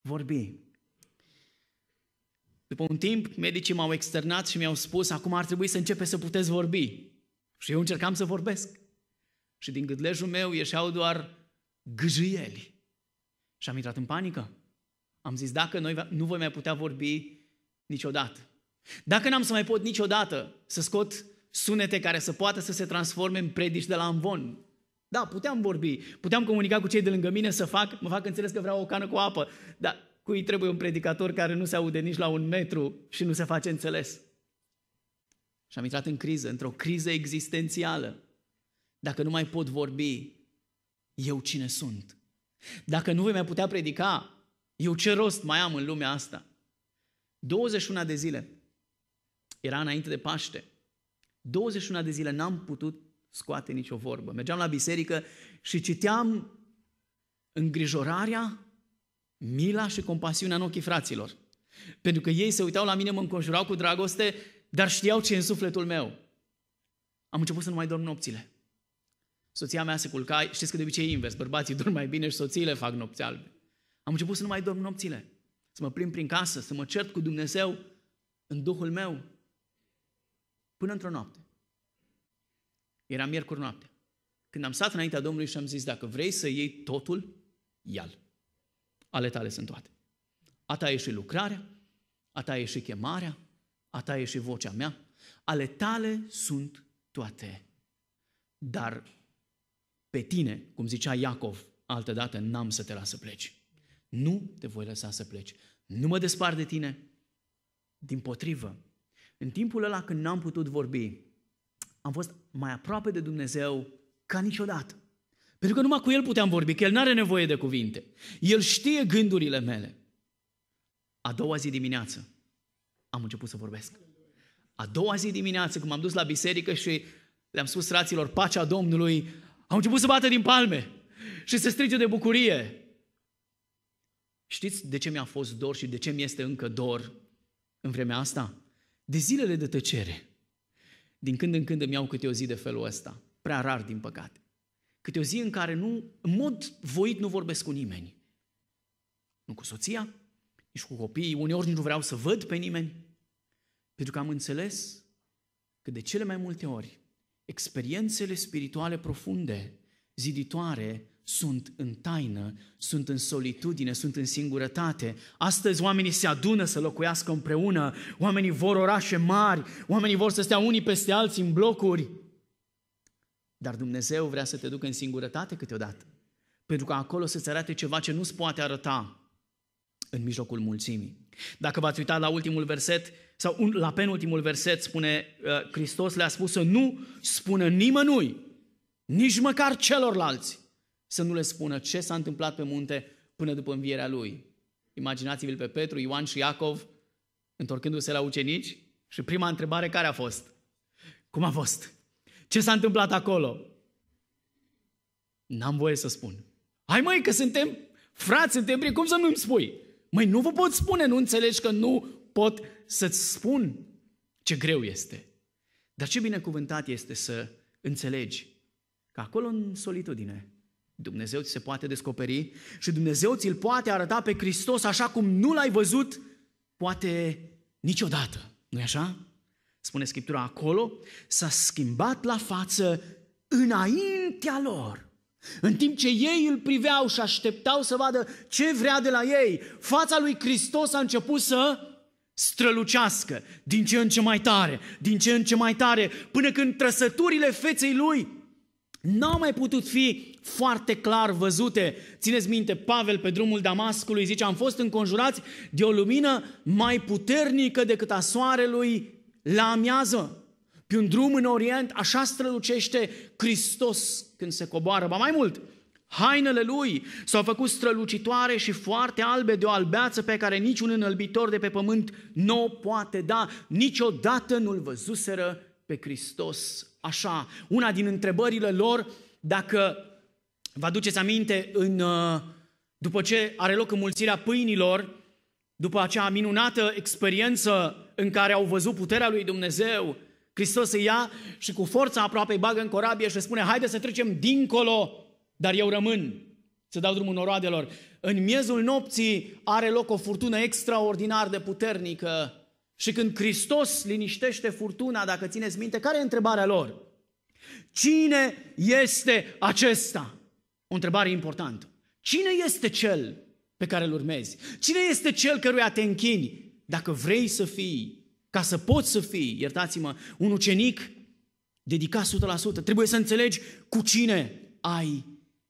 vorbi. După un timp, medicii m-au externat și mi-au spus, acum ar trebui să începe să puteți vorbi. Și eu încercam să vorbesc. Și din gâtlejul meu ieșeau doar gâjâieli. Și am intrat în panică. Am zis, dacă noi nu voi mai putea vorbi niciodată. Dacă n-am să mai pot niciodată să scot sunete care să poată să se transforme în predici de la amvon. Da, puteam vorbi, puteam comunica cu cei de lângă mine să fac, mă fac înțeles că vreau o cană cu apă, dar cui trebuie un predicator care nu se aude nici la un metru și nu se face înțeles. Și am intrat în criză, într-o criză existențială. Dacă nu mai pot vorbi, eu cine sunt? Dacă nu voi mai putea predica, eu ce rost mai am în lumea asta? 21 de zile. Era înainte de Paște. 21 de zile n-am putut scoate nicio vorbă. Mergeam la biserică și citeam îngrijorarea Mila și compasiunea în ochii fraților. Pentru că ei se uitau la mine, mă înconjurau cu dragoste, dar știau ce e în sufletul meu. Am început să nu mai dorm nopțile. Soția mea se culca, știți că de obicei e invers, bărbații dorm mai bine și soțiile fac nopți albe. Am început să nu mai dorm nopțile, să mă plimb prin casă, să mă cert cu Dumnezeu în Duhul meu, până într-o noapte. Era miercuri noapte. Când am stat înaintea Domnului și am zis, dacă vrei să iei totul, ia-l ale tale sunt toate. A ta e și lucrarea, a ta e și chemarea, a ta e și vocea mea, ale tale sunt toate. Dar pe tine, cum zicea Iacov altădată, dată, n-am să te las să pleci. Nu te voi lăsa să pleci. Nu mă despar de tine. Din potrivă, în timpul ăla când n-am putut vorbi, am fost mai aproape de Dumnezeu ca niciodată. Pentru că numai cu el puteam vorbi, că el nu are nevoie de cuvinte. El știe gândurile mele. A doua zi dimineață am început să vorbesc. A doua zi dimineață, când m-am dus la biserică și le-am spus fraților, pacea Domnului, au început să bată din palme și să strige de bucurie. Știți de ce mi-a fost dor și de ce mi este încă dor în vremea asta? De zilele de tăcere. Din când în când îmi iau câte o zi de felul ăsta. Prea rar, din păcate câte o zi în care nu, în mod voit nu vorbesc cu nimeni. Nu cu soția, nici cu copiii, uneori nici nu vreau să văd pe nimeni. Pentru că am înțeles că de cele mai multe ori experiențele spirituale profunde, ziditoare, sunt în taină, sunt în solitudine, sunt în singurătate. Astăzi oamenii se adună să locuiască împreună, oamenii vor orașe mari, oamenii vor să stea unii peste alții în blocuri, dar Dumnezeu vrea să te ducă în singurătate câteodată, pentru că acolo să-ți arate ceva ce nu-ți poate arăta în mijlocul mulțimii. Dacă v-ați uitat la ultimul verset, sau un, la penultimul verset, spune uh, Hristos le-a spus să nu spună nimănui, nici măcar celorlalți, să nu le spună ce s-a întâmplat pe munte până după învierea Lui. Imaginați-vă pe Petru, Ioan și Iacov, întorcându-se la ucenici, și prima întrebare care a fost? Cum a fost? Ce s-a întâmplat acolo? N-am voie să spun. Hai măi, că suntem frați, suntem prieteni, cum să nu-mi spui? Măi, nu vă pot spune, nu înțelegi că nu pot să-ți spun ce greu este. Dar ce binecuvântat este să înțelegi că acolo în solitudine Dumnezeu ți se poate descoperi și Dumnezeu ți-l poate arăta pe Hristos așa cum nu l-ai văzut poate niciodată. nu e așa? spune Scriptura acolo, s-a schimbat la față înaintea lor. În timp ce ei îl priveau și așteptau să vadă ce vrea de la ei, fața lui Hristos a început să strălucească din ce în ce mai tare, din ce în ce mai tare, până când trăsăturile feței lui n-au mai putut fi foarte clar văzute. Țineți minte, Pavel pe drumul Damascului zice, am fost înconjurați de o lumină mai puternică decât a soarelui la amiază, pe un drum în Orient, așa strălucește Hristos când se coboară. Ba mai mult, hainele lui s-au făcut strălucitoare și foarte albe de o albeață pe care niciun înălbitor de pe pământ nu o poate da. Niciodată nu-l văzuseră pe Hristos așa. Una din întrebările lor, dacă vă aduceți aminte, în, uh, după ce are loc înmulțirea pâinilor, după acea minunată experiență în care au văzut puterea lui Dumnezeu, Hristos îi ia și cu forța aproape îi bagă în corabie și spune, haide să trecem dincolo, dar eu rămân să dau drumul noroadelor. În miezul nopții are loc o furtună extraordinar de puternică și când Hristos liniștește furtuna, dacă țineți minte, care e întrebarea lor? Cine este acesta? O întrebare importantă. Cine este cel pe care îl urmezi? Cine este cel căruia te închini? dacă vrei să fii, ca să poți să fii, iertați-mă, un ucenic dedicat 100%, trebuie să înțelegi cu cine ai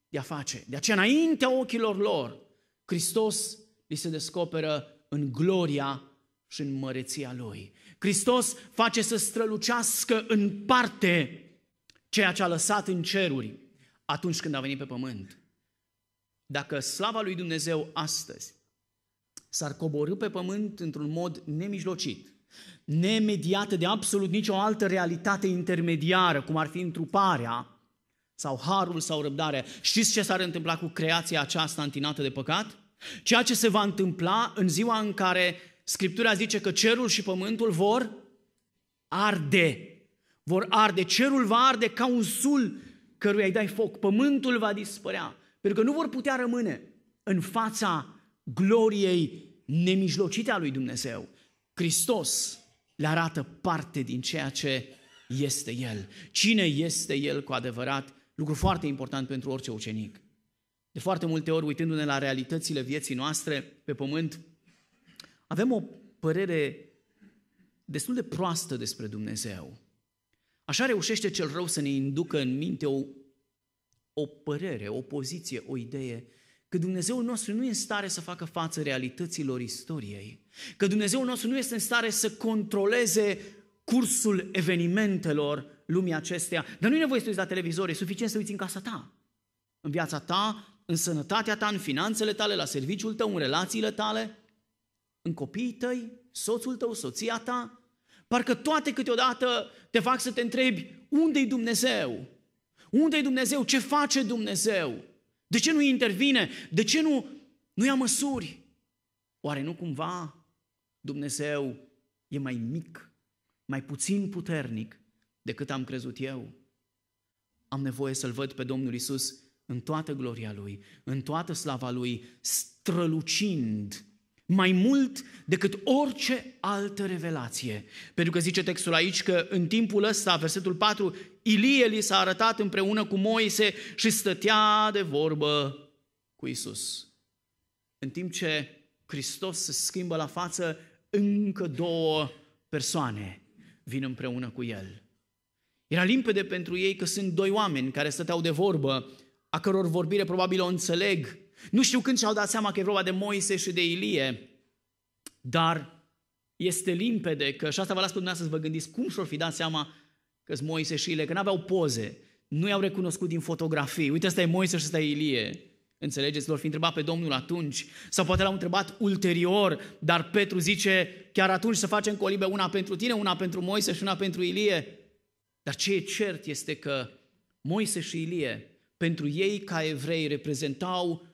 de-a face. De aceea, înaintea ochilor lor, Hristos li se descoperă în gloria și în măreția Lui. Hristos face să strălucească în parte ceea ce a lăsat în ceruri atunci când a venit pe pământ. Dacă slava lui Dumnezeu astăzi s-ar coborâ pe pământ într-un mod nemijlocit, nemediată de absolut nicio altă realitate intermediară, cum ar fi întruparea sau harul sau răbdarea. Știți ce s-ar întâmpla cu creația aceasta întinată de păcat? Ceea ce se va întâmpla în ziua în care Scriptura zice că cerul și pământul vor arde. Vor arde. Cerul va arde ca un sul căruia îi dai foc. Pământul va dispărea. Pentru că nu vor putea rămâne în fața gloriei nemijlocite a lui Dumnezeu, Hristos le arată parte din ceea ce este El. Cine este El cu adevărat? Lucru foarte important pentru orice ucenic. De foarte multe ori, uitându-ne la realitățile vieții noastre pe pământ, avem o părere destul de proastă despre Dumnezeu. Așa reușește cel rău să ne inducă în minte o, o părere, o poziție, o idee că Dumnezeul nostru nu e în stare să facă față realităților istoriei, că Dumnezeul nostru nu este în stare să controleze cursul evenimentelor lumii acesteia. Dar nu e nevoie să uiți la televizor, e suficient să uiți în casa ta, în viața ta, în sănătatea ta, în finanțele tale, la serviciul tău, în relațiile tale, în copiii tăi, soțul tău, soția ta. Parcă toate câteodată te fac să te întrebi unde-i Dumnezeu? Unde-i Dumnezeu? Ce face Dumnezeu? De ce nu intervine? De ce nu, nu ia măsuri? Oare nu cumva Dumnezeu e mai mic, mai puțin puternic decât am crezut eu? Am nevoie să-L văd pe Domnul Isus în toată gloria Lui, în toată slava Lui, strălucind mai mult decât orice altă revelație. Pentru că zice textul aici că în timpul ăsta, versetul 4, Ilie li s-a arătat împreună cu Moise și stătea de vorbă cu Isus. În timp ce Hristos se schimbă la față, încă două persoane vin împreună cu el. Era limpede pentru ei că sunt doi oameni care stăteau de vorbă, a căror vorbire probabil o înțeleg nu știu când și-au dat seama că e vorba de Moise și de Ilie, dar este limpede că, și asta vă las pe dumneavoastră să vă gândiți, cum și-or fi dat seama că sunt Moise și Ilie, că n-aveau poze, nu i-au recunoscut din fotografii. Uite, asta e Moise și asta e Ilie. Înțelegeți? l au fi întrebat pe Domnul atunci sau poate l-au întrebat ulterior, dar Petru zice chiar atunci să facem colibe una pentru tine, una pentru Moise și una pentru Ilie. Dar ce e cert este că Moise și Ilie, pentru ei ca evrei, reprezentau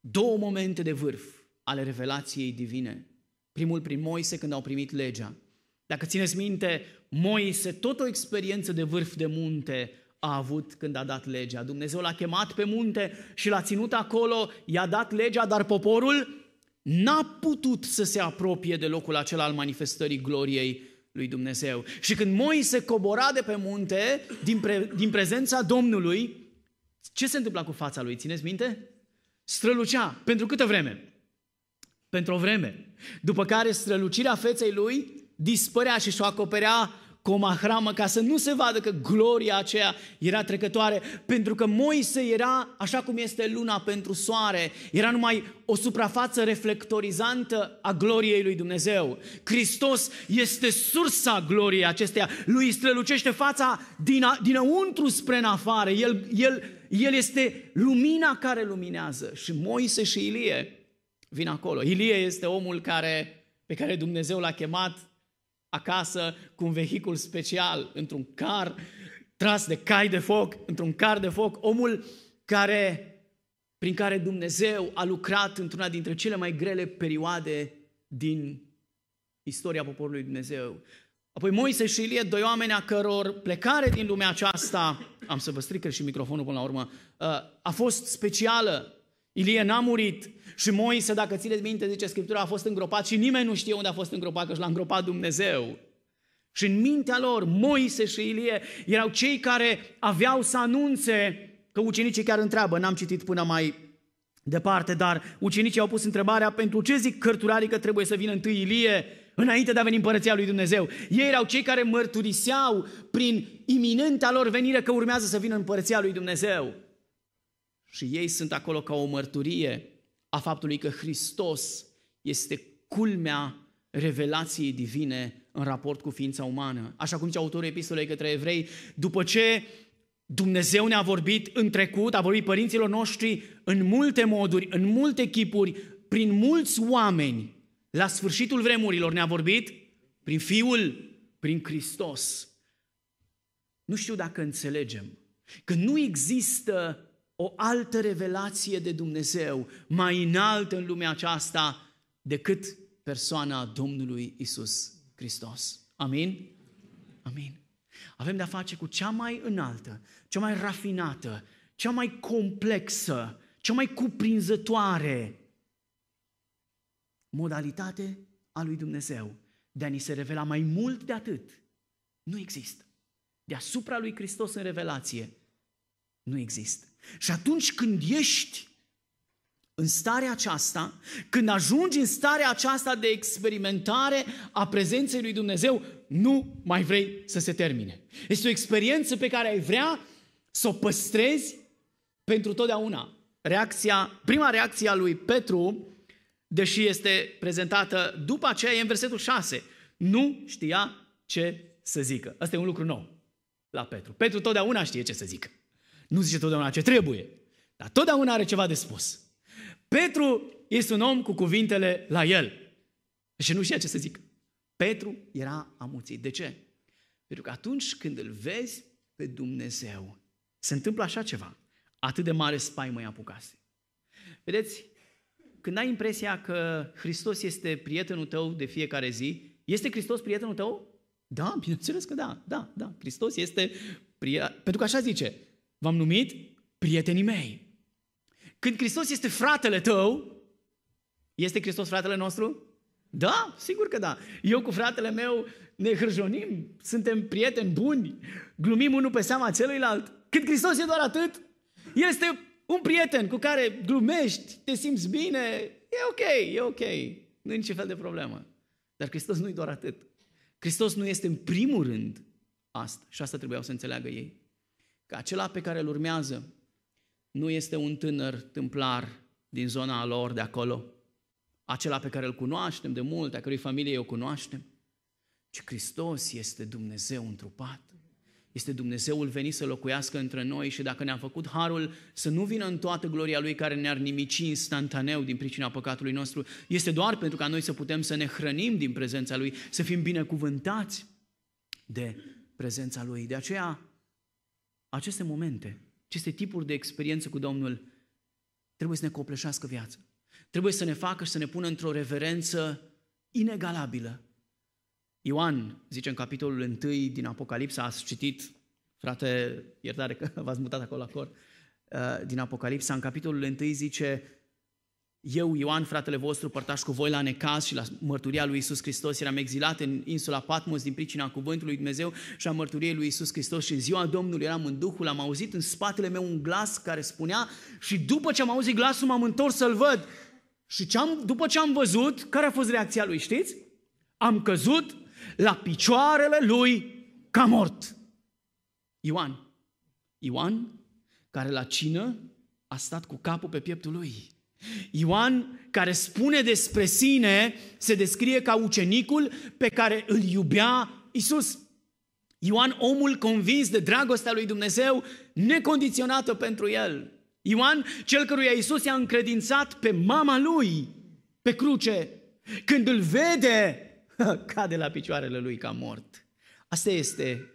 două momente de vârf ale revelației divine. Primul prin Moise când au primit legea. Dacă țineți minte, Moise tot o experiență de vârf de munte a avut când a dat legea. Dumnezeu l-a chemat pe munte și l-a ținut acolo, i-a dat legea, dar poporul n-a putut să se apropie de locul acela al manifestării gloriei lui Dumnezeu. Și când Moise cobora de pe munte, din, pre- din prezența Domnului, ce se întâmpla cu fața lui? Țineți minte? strălucea. Pentru câtă vreme? Pentru o vreme. După care strălucirea feței lui dispărea și și-o acoperea cu o mahramă ca să nu se vadă că gloria aceea era trecătoare, pentru că Moise era așa cum este luna pentru soare, era numai o suprafață reflectorizantă a gloriei lui Dumnezeu. Hristos este sursa gloriei acesteia, lui strălucește fața din, dinăuntru spre în afară, el, el el este lumina care luminează și Moise și Ilie vin acolo. Ilie este omul care, pe care Dumnezeu l-a chemat acasă cu un vehicul special, într-un car tras de cai de foc, într-un car de foc, omul care, prin care Dumnezeu a lucrat într-una dintre cele mai grele perioade din istoria poporului Dumnezeu. Apoi Moise și Ilie, doi oameni a căror plecare din lumea aceasta, am să vă strică și microfonul până la urmă, uh, a fost specială. Ilie n-a murit și Moise, dacă țineți minte, zice Scriptura, a fost îngropat și nimeni nu știe unde a fost îngropat, că și l-a îngropat Dumnezeu. Și în mintea lor, Moise și Ilie erau cei care aveau să anunțe că ucenicii chiar întreabă, n-am citit până mai departe, dar ucenicii au pus întrebarea pentru ce zic cărturarii că trebuie să vină întâi Ilie înainte de a veni împărăția lui Dumnezeu. Ei erau cei care mărturiseau prin iminenta lor venire că urmează să vină împărăția lui Dumnezeu. Și ei sunt acolo ca o mărturie a faptului că Hristos este culmea revelației divine în raport cu ființa umană. Așa cum zice autorul epistolei către evrei, după ce Dumnezeu ne-a vorbit în trecut, a vorbit părinților noștri în multe moduri, în multe chipuri, prin mulți oameni, la sfârșitul vremurilor ne-a vorbit prin Fiul, prin Hristos. Nu știu dacă înțelegem că nu există o altă revelație de Dumnezeu mai înaltă în lumea aceasta decât persoana Domnului Isus Hristos. Amin? Amin. Avem de-a face cu cea mai înaltă, cea mai rafinată, cea mai complexă, cea mai cuprinzătoare modalitate a lui Dumnezeu de a ni se revela mai mult de atât, nu există. Deasupra lui Hristos în revelație, nu există. Și atunci când ești în starea aceasta, când ajungi în starea aceasta de experimentare a prezenței lui Dumnezeu, nu mai vrei să se termine. Este o experiență pe care ai vrea să o păstrezi pentru totdeauna. Reacția, prima reacție a lui Petru deși este prezentată după aceea, e în versetul 6. Nu știa ce să zică. Asta e un lucru nou la Petru. Petru totdeauna știe ce să zică. Nu zice totdeauna ce trebuie, dar totdeauna are ceva de spus. Petru este un om cu cuvintele la el. Și deci nu știa ce să zică. Petru era amuțit. De ce? Pentru că atunci când îl vezi pe Dumnezeu, se întâmplă așa ceva. Atât de mare spaimă i-a apucase. Vedeți, când ai impresia că Hristos este prietenul tău de fiecare zi, este Hristos prietenul tău? Da, bineînțeles că da, da, da. Hristos este prieten. Pentru că așa zice, v-am numit prietenii mei. Când Hristos este fratele tău, este Hristos fratele nostru? Da, sigur că da. Eu cu fratele meu ne hârjonim, suntem prieteni buni, glumim unul pe seama celuilalt. Când Hristos e doar atât, este un prieten cu care glumești, te simți bine, e ok, e ok, nu e nici fel de problemă. Dar Hristos nu-i doar atât. Hristos nu este în primul rând asta. Și asta trebuiau să înțeleagă ei. Că acela pe care îl urmează nu este un tânăr tâmplar din zona lor de acolo, acela pe care îl cunoaștem de mult, a cărui familie o cunoaștem, ci Hristos este Dumnezeu întrupat. Este Dumnezeul venit să locuiască între noi și dacă ne-a făcut harul să nu vină în toată gloria Lui care ne-ar nimici instantaneu din pricina păcatului nostru, este doar pentru ca noi să putem să ne hrănim din prezența Lui, să fim binecuvântați de prezența Lui. De aceea, aceste momente, aceste tipuri de experiență cu Domnul trebuie să ne copleșească viața. Trebuie să ne facă și să ne pună într-o reverență inegalabilă Ioan, zice în capitolul 1 din Apocalipsa, ați citit, frate, iertare că v-ați mutat acolo la cor, uh, din Apocalipsa, în capitolul 1 zice, eu, Ioan, fratele vostru, părtaș cu voi la necaz și la mărturia lui Isus Hristos, eram exilat în insula Patmos din pricina cuvântului Dumnezeu și a mărturiei lui Isus Hristos și în ziua Domnului eram în Duhul, am auzit în spatele meu un glas care spunea și după ce am auzit glasul m-am întors să-l văd. Și ce am, după ce am văzut, care a fost reacția lui, știți? Am căzut la picioarele lui ca mort. Ioan. Ioan, care la cină a stat cu capul pe pieptul lui. Ioan, care spune despre sine, se descrie ca ucenicul pe care îl iubea Isus. Ioan, omul convins de dragostea lui Dumnezeu, necondiționată pentru el. Ioan, cel căruia Isus i-a încredințat pe mama lui, pe cruce. Când îl vede cade la picioarele lui ca mort. Asta este,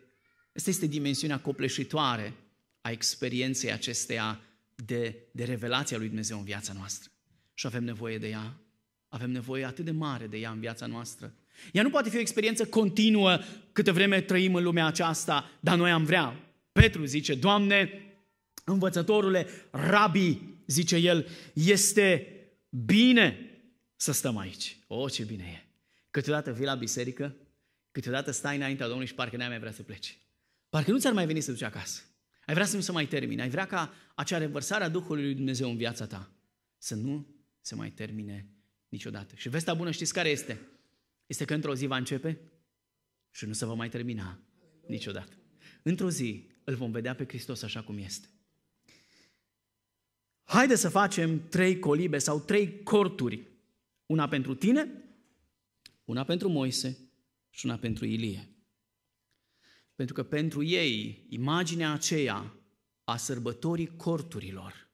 asta este dimensiunea copleșitoare a experienței acesteia de, de revelația lui Dumnezeu în viața noastră. Și avem nevoie de ea. Avem nevoie atât de mare de ea în viața noastră. Ea nu poate fi o experiență continuă câtă vreme trăim în lumea aceasta, dar noi am vrea. Petru zice, Doamne, învățătorule, rabi, zice el, este bine să stăm aici. O, oh, ce bine e! Câteodată vii la biserică, câteodată stai înaintea Domnului și parcă n-ai mai vrea să pleci. Parcă nu ți-ar mai veni să duci acasă. Ai vrea să nu se mai termine. Ai vrea ca acea revărsare a Duhului lui Dumnezeu în viața ta să nu se mai termine niciodată. Și vestea bună știți care este? Este că într-o zi va începe și nu se va mai termina niciodată. Într-o zi îl vom vedea pe Hristos așa cum este. Haide să facem trei colibe sau trei corturi. Una pentru tine, una pentru Moise și una pentru Ilie. Pentru că pentru ei, imaginea aceea a sărbătorii corturilor,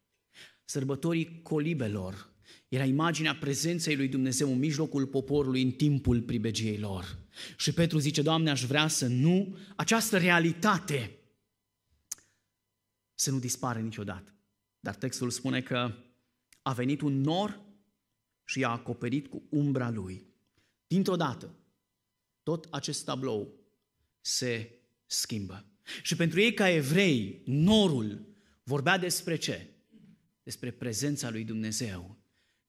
sărbătorii colibelor, era imaginea prezenței lui Dumnezeu în mijlocul poporului în timpul pribegiei lor. Și Petru zice, Doamne, aș vrea să nu, această realitate să nu dispare niciodată. Dar textul spune că a venit un nor și i-a acoperit cu umbra lui. Dintr-o dată, tot acest tablou se schimbă. Și pentru ei ca evrei, norul vorbea despre ce? Despre prezența lui Dumnezeu.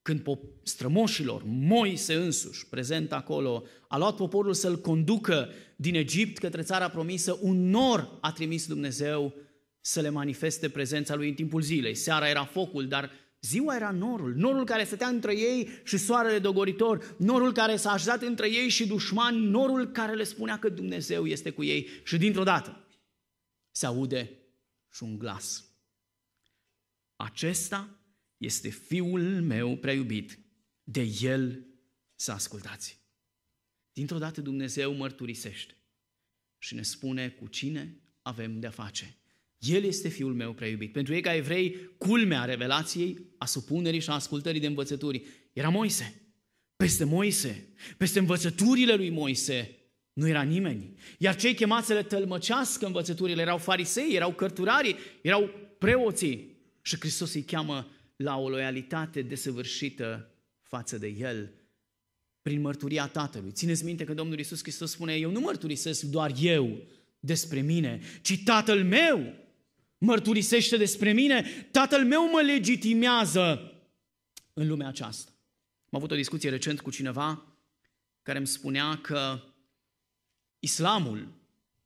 Când strămoșilor, Moise însuși, prezent acolo, a luat poporul să-l conducă din Egipt către țara promisă, un nor a trimis Dumnezeu să le manifeste prezența lui în timpul zilei. Seara era focul, dar Ziua era norul, norul care stătea între ei și soarele dogoritor, norul care s-a așezat între ei și dușman, norul care le spunea că Dumnezeu este cu ei. Și dintr-o dată se aude și un glas. Acesta este fiul meu prea iubit, de el să ascultați. Dintr-o dată Dumnezeu mărturisește și ne spune cu cine avem de-a face. El este Fiul meu prea iubit. Pentru ei ca evrei, culmea revelației, a supunerii și a ascultării de învățături, era Moise. Peste Moise, peste învățăturile lui Moise, nu era nimeni. Iar cei chemați să le tălmăcească învățăturile erau farisei, erau cărturari, erau preoții. Și Hristos îi cheamă la o loialitate desăvârșită față de El, prin mărturia Tatălui. Țineți minte că Domnul Iisus Hristos spune, eu nu mărturisesc doar eu despre mine, ci Tatăl meu mărturisește despre mine, tatăl meu mă legitimează în lumea aceasta. Am avut o discuție recent cu cineva care îmi spunea că islamul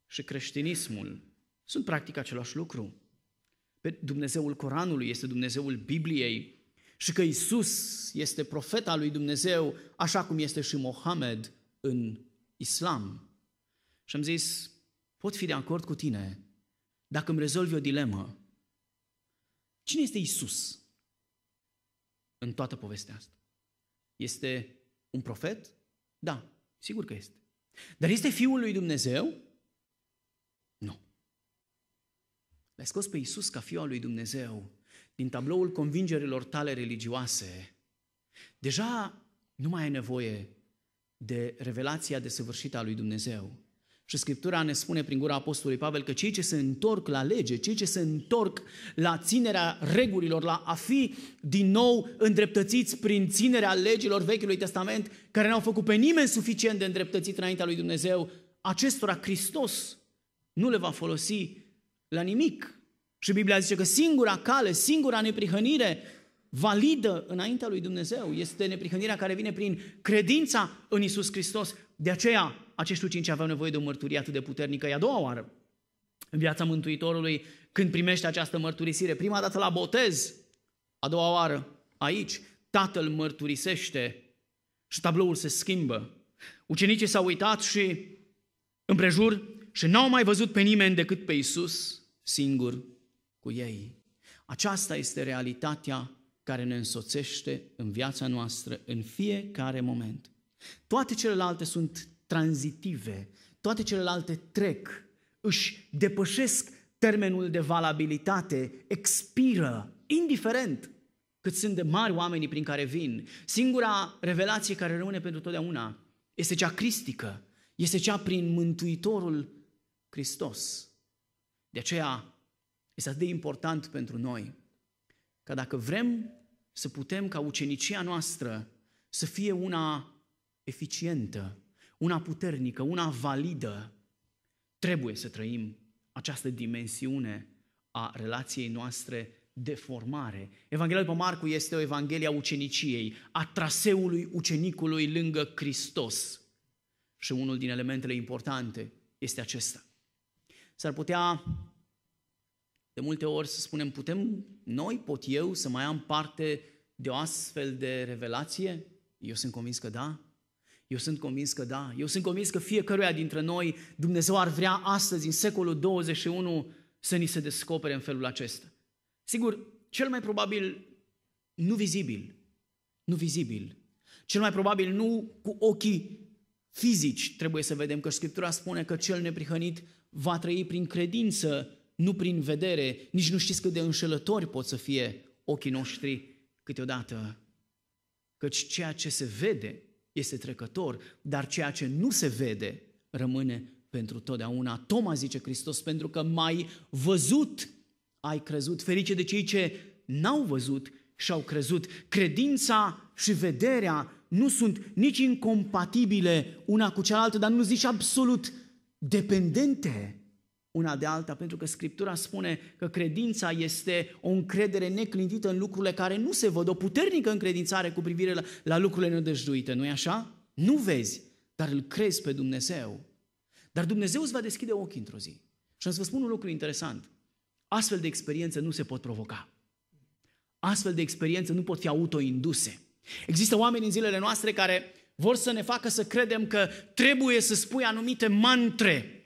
și creștinismul sunt practic același lucru. Dumnezeul Coranului este Dumnezeul Bibliei și că Isus este profeta lui Dumnezeu, așa cum este și Mohamed în islam. Și am zis, pot fi de acord cu tine, dacă îmi rezolvi o dilemă, cine este Isus în toată povestea asta? Este un profet? Da, sigur că este. Dar este Fiul lui Dumnezeu? Nu. L-ai scos pe Isus ca Fiul lui Dumnezeu din tabloul convingerilor tale religioase. Deja nu mai ai nevoie de revelația desăvârșită a lui Dumnezeu și Scriptura ne spune prin gura Apostolului Pavel că cei ce se întorc la lege, cei ce se întorc la ținerea regulilor, la a fi din nou îndreptățiți prin ținerea legilor Vechiului Testament, care n-au făcut pe nimeni suficient de îndreptățit înaintea lui Dumnezeu, acestora Hristos nu le va folosi la nimic. Și Biblia zice că singura cale, singura neprihănire validă înaintea lui Dumnezeu este neprihănirea care vine prin credința în Isus Hristos, de aceea, acești ucenici aveau nevoie de o mărturie atât de puternică. E a doua oară în viața Mântuitorului când primește această mărturisire. Prima dată la botez, a doua oară aici, Tatăl mărturisește și tabloul se schimbă. Ucenicii s-au uitat și împrejur și n-au mai văzut pe nimeni decât pe Isus singur cu ei. Aceasta este realitatea care ne însoțește în viața noastră în fiecare moment. Toate celelalte sunt tranzitive, toate celelalte trec, își depășesc termenul de valabilitate, expiră, indiferent cât sunt de mari oamenii prin care vin. Singura revelație care rămâne pentru totdeauna este cea cristică, este cea prin Mântuitorul Hristos. De aceea este atât de important pentru noi că dacă vrem să putem ca ucenicia noastră să fie una eficientă, una puternică, una validă, trebuie să trăim această dimensiune a relației noastre de formare. Evanghelia după Marcu este o evanghelie a uceniciei, a traseului ucenicului lângă Hristos. Și unul din elementele importante este acesta. S-ar putea de multe ori să spunem, putem noi, pot eu, să mai am parte de o astfel de revelație? Eu sunt convins că da. Eu sunt convins că da. Eu sunt convins că fiecăruia dintre noi Dumnezeu ar vrea astăzi, în secolul 21, să ni se descopere în felul acesta. Sigur, cel mai probabil nu vizibil. Nu vizibil. Cel mai probabil nu cu ochii fizici trebuie să vedem, că Scriptura spune că cel neprihănit va trăi prin credință, nu prin vedere. Nici nu știți cât de înșelători pot să fie ochii noștri câteodată. Căci ceea ce se vede este trecător, dar ceea ce nu se vede rămâne pentru totdeauna. Toma zice Hristos, pentru că mai văzut ai crezut. Ferice de cei ce n-au văzut și au crezut. Credința și vederea nu sunt nici incompatibile una cu cealaltă, dar nu zici absolut dependente una de alta, pentru că Scriptura spune că credința este o încredere neclintită în lucrurile care nu se văd, o puternică încredințare cu privire la, la lucrurile nedăjduite, nu-i așa? Nu vezi, dar îl crezi pe Dumnezeu. Dar Dumnezeu îți va deschide ochii într-o zi. Și am să vă spun un lucru interesant. Astfel de experiențe nu se pot provoca. Astfel de experiențe nu pot fi autoinduse. Există oameni în zilele noastre care vor să ne facă să credem că trebuie să spui anumite mantre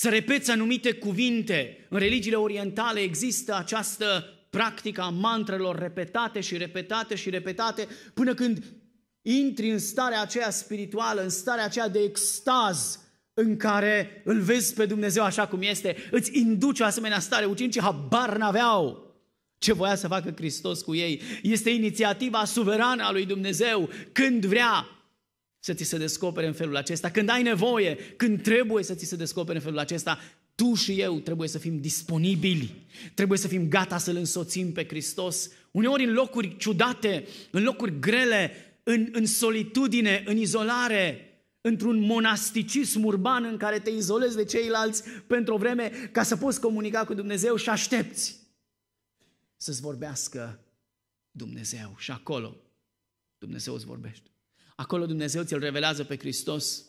să repeți anumite cuvinte. În religiile orientale există această practică a mantrelor repetate și repetate și repetate până când intri în starea aceea spirituală, în starea aceea de extaz în care îl vezi pe Dumnezeu așa cum este, îți induce o asemenea stare. Ucenicii habar n-aveau ce voia să facă Hristos cu ei. Este inițiativa suverană a lui Dumnezeu când vrea să ți se descopere în felul acesta, când ai nevoie, când trebuie să ți se descopere în felul acesta, tu și eu trebuie să fim disponibili, trebuie să fim gata să-L însoțim pe Hristos. Uneori în locuri ciudate, în locuri grele, în, în solitudine, în izolare, într-un monasticism urban în care te izolezi de ceilalți pentru o vreme ca să poți comunica cu Dumnezeu și aștepți să-ți vorbească Dumnezeu. Și acolo Dumnezeu îți vorbește. Acolo Dumnezeu ți-l revelează pe Hristos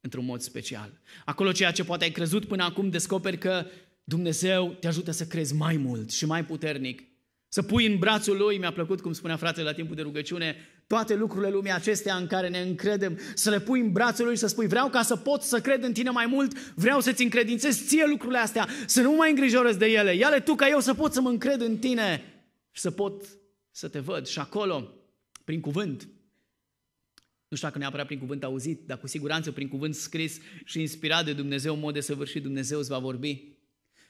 într-un mod special. Acolo ceea ce poate ai crezut până acum, descoperi că Dumnezeu te ajută să crezi mai mult și mai puternic. Să pui în brațul Lui, mi-a plăcut cum spunea fratele la timpul de rugăciune, toate lucrurile lumii acestea în care ne încredem, să le pui în brațul Lui și să spui, vreau ca să pot să cred în tine mai mult, vreau să-ți încredințez ție lucrurile astea, să nu mai îngrijorez de ele, ia-le tu ca eu să pot să mă încred în tine și să pot să te văd. Și acolo, prin cuvânt, nu știu dacă neapărat prin cuvânt auzit, dar cu siguranță prin cuvânt scris și inspirat de Dumnezeu, în mod de săvârșit, Dumnezeu îți va vorbi.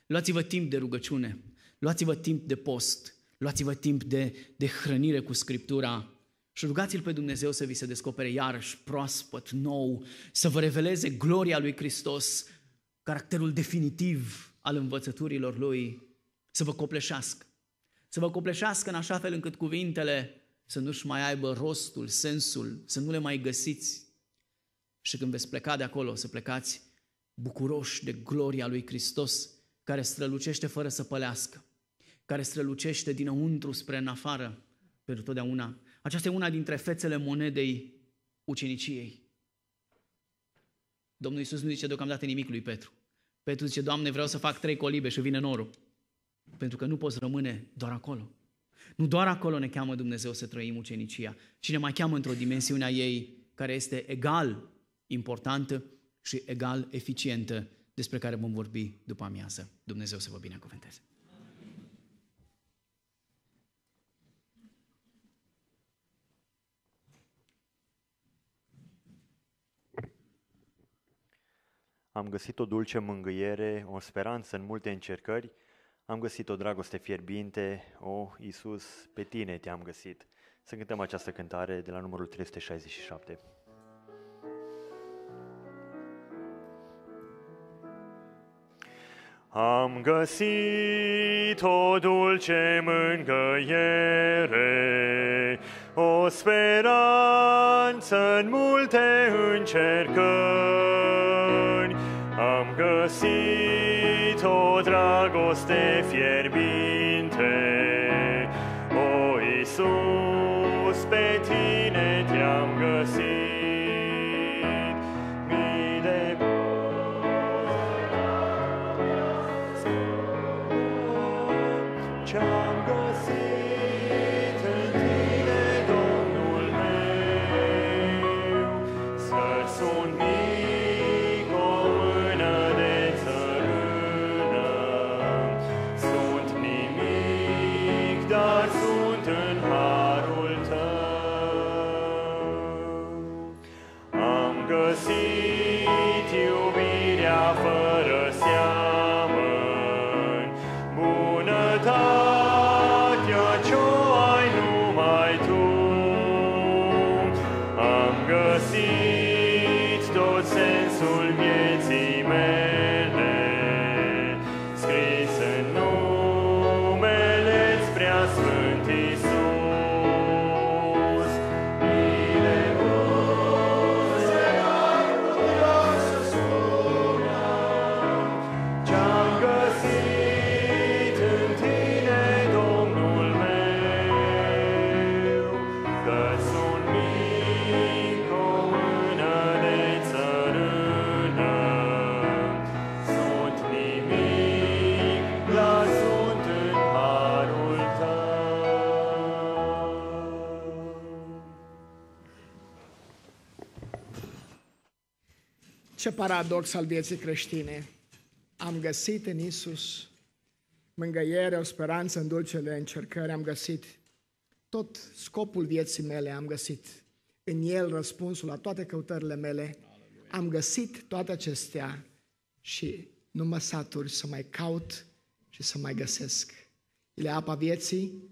Luați-vă timp de rugăciune, luați-vă timp de post, luați-vă timp de, de hrănire cu Scriptura și rugați-L pe Dumnezeu să vi se descopere iarăși proaspăt, nou, să vă reveleze gloria lui Hristos, caracterul definitiv al învățăturilor Lui, să vă copleșească. Să vă copleșească în așa fel încât cuvintele să nu-și mai aibă rostul, sensul, să nu le mai găsiți. Și când veți pleca de acolo, să plecați bucuroși de gloria lui Hristos, care strălucește fără să pălească, care strălucește dinăuntru spre în afară, pentru totdeauna. Aceasta e una dintre fețele monedei uceniciei. Domnul Iisus nu zice deocamdată nimic lui Petru. Petru zice, Doamne, vreau să fac trei colibe și vine norul. Pentru că nu poți rămâne doar acolo. Nu doar acolo ne cheamă Dumnezeu să trăim ucenicia, ci ne mai cheamă într-o dimensiune a ei care este egal importantă și egal eficientă, despre care vom vorbi după amiază. Dumnezeu să vă binecuvânteze! Am găsit o dulce mângâiere, o speranță în multe încercări, am găsit o dragoste fierbinte, o, Iisus, pe tine te-am găsit. Să cântăm această cântare de la numărul 367. Am găsit o dulce mângăiere, o speranță în multe încercări. Am găsit tragos de fiel. Ce paradox al vieții creștine! Am găsit în Isus mângăiere, o speranță în dulcele încercări, am găsit tot scopul vieții mele, am găsit în El răspunsul la toate căutările mele, am găsit toate acestea și nu mă saturi să mai caut și să mai găsesc. Ele apa vieții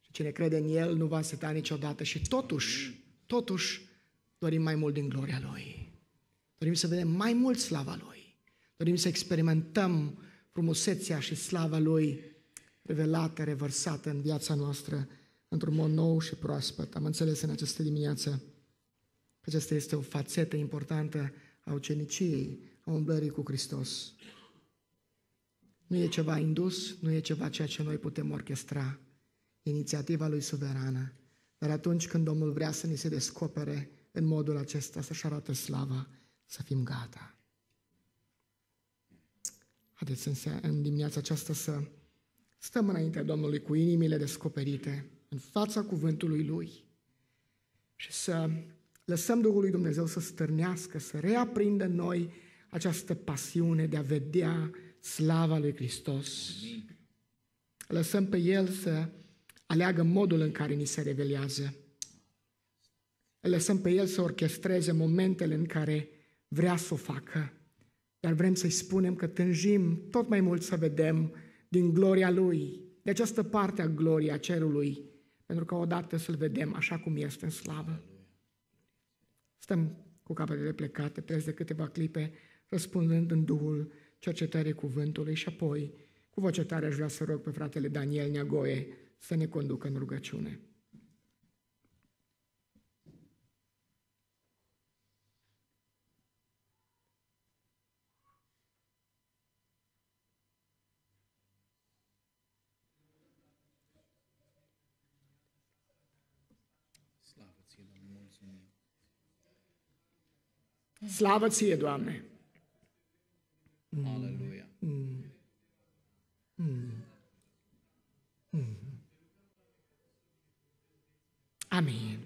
și cine crede în El nu va seta niciodată și totuși, totuși dorim mai mult din gloria Lui. Dorim să vedem mai mult slava Lui. Dorim să experimentăm frumusețea și slava Lui revelată, revărsată în viața noastră într-un mod nou și proaspăt. Am înțeles în această dimineață că aceasta este o fațetă importantă a uceniciei, a umblării cu Hristos. Nu e ceva indus, nu e ceva ceea ce noi putem orchestra, inițiativa lui suverană. Dar atunci când Domnul vrea să ni se descopere în modul acesta, să-și arate slava, să fim gata. Haideți în, în dimineața aceasta să stăm înainte Domnului cu inimile descoperite în fața cuvântului Lui și să lăsăm Duhul lui Dumnezeu să stârnească, să reaprindă în noi această pasiune de a vedea slava lui Hristos. Amin. Lăsăm pe El să aleagă modul în care ni se revelează. Lăsăm pe El să orchestreze momentele în care vrea să o facă, dar vrem să-i spunem că tânjim tot mai mult să vedem din gloria Lui, de această parte a gloriei a cerului, pentru că odată să-L vedem așa cum este în slavă. Stăm cu capetele plecate, preț de câteva clipe, răspundând în Duhul cercetării cuvântului și apoi, cu voce tare aș vrea să rog pe fratele Daniel Neagoe să ne conducă în rugăciune. Slava je Doamne. Aleluia. Mm. Mm. Mm. Amin.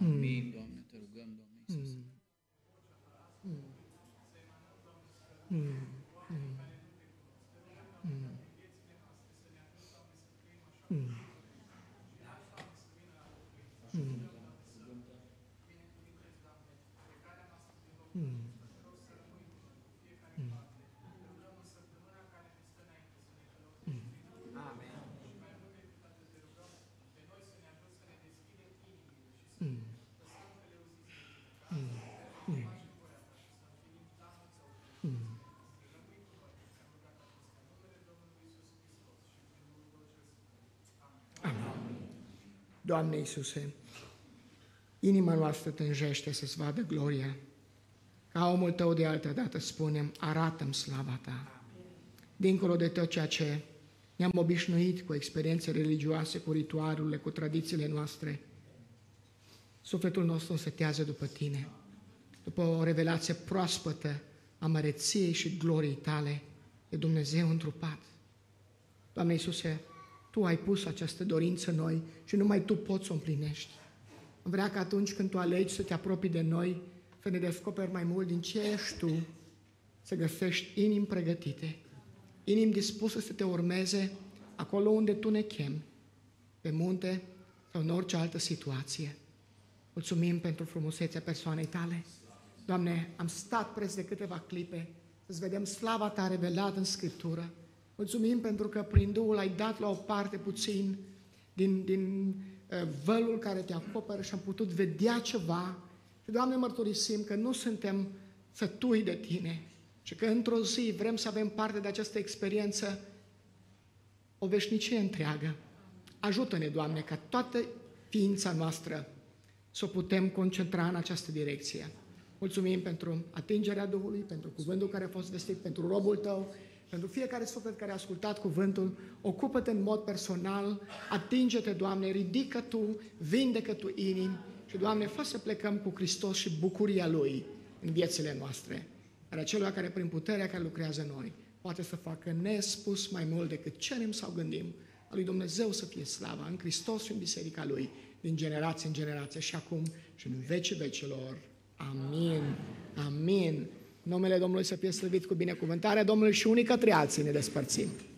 Amin, Doamne, te rugăm, Doamne Mm. Mm. Mm. Doamne Iisuse, inima noastră tânjește să-ți vadă gloria. Ca omul tău de altă dată spunem, arată-mi slava ta. Dincolo de tot ceea ce ne-am obișnuit cu experiențe religioase, cu ritualurile, cu tradițiile noastre, sufletul nostru însetează după tine, după o revelație proaspătă a măreției și gloriei tale de Dumnezeu întrupat. Doamne Iisuse, tu ai pus această dorință în noi și numai Tu poți să o împlinești. Vrea că atunci când Tu alegi să te apropii de noi, să ne descoperi mai mult din ce ești Tu, să găsești inimi pregătite, inimi dispuse să te urmeze acolo unde Tu ne chem, pe munte sau în orice altă situație. Mulțumim pentru frumusețea persoanei Tale. Doamne, am stat preț de câteva clipe să vedem slava Ta revelată în Scriptură, Mulțumim pentru că prin Duhul ai dat la o parte puțin din, din uh, vălul care te acoperă și am putut vedea ceva. Și, Doamne, mărturisim că nu suntem sătui de Tine și că într-o zi vrem să avem parte de această experiență o veșnicie întreagă. Ajută-ne, Doamne, ca toată ființa noastră să o putem concentra în această direcție. Mulțumim pentru atingerea Duhului, pentru cuvântul care a fost vestit, pentru robul Tău, pentru fiecare suflet care a ascultat cuvântul, ocupă-te în mod personal, atinge-te, Doamne, ridică Tu, vindecă Tu inimi și, Doamne, fă să plecăm cu Hristos și bucuria Lui în viețile noastre. Era celor care, prin puterea care lucrează noi, poate să facă nespus mai mult decât cerem sau gândim, a lui Dumnezeu să fie slava în Hristos și în biserica Lui, din generație în generație și acum și în vecii vecilor. Amin. Amin. Numele Domnului să fie slăvit cu binecuvântarea Domnului și unii către alții ne despărțim.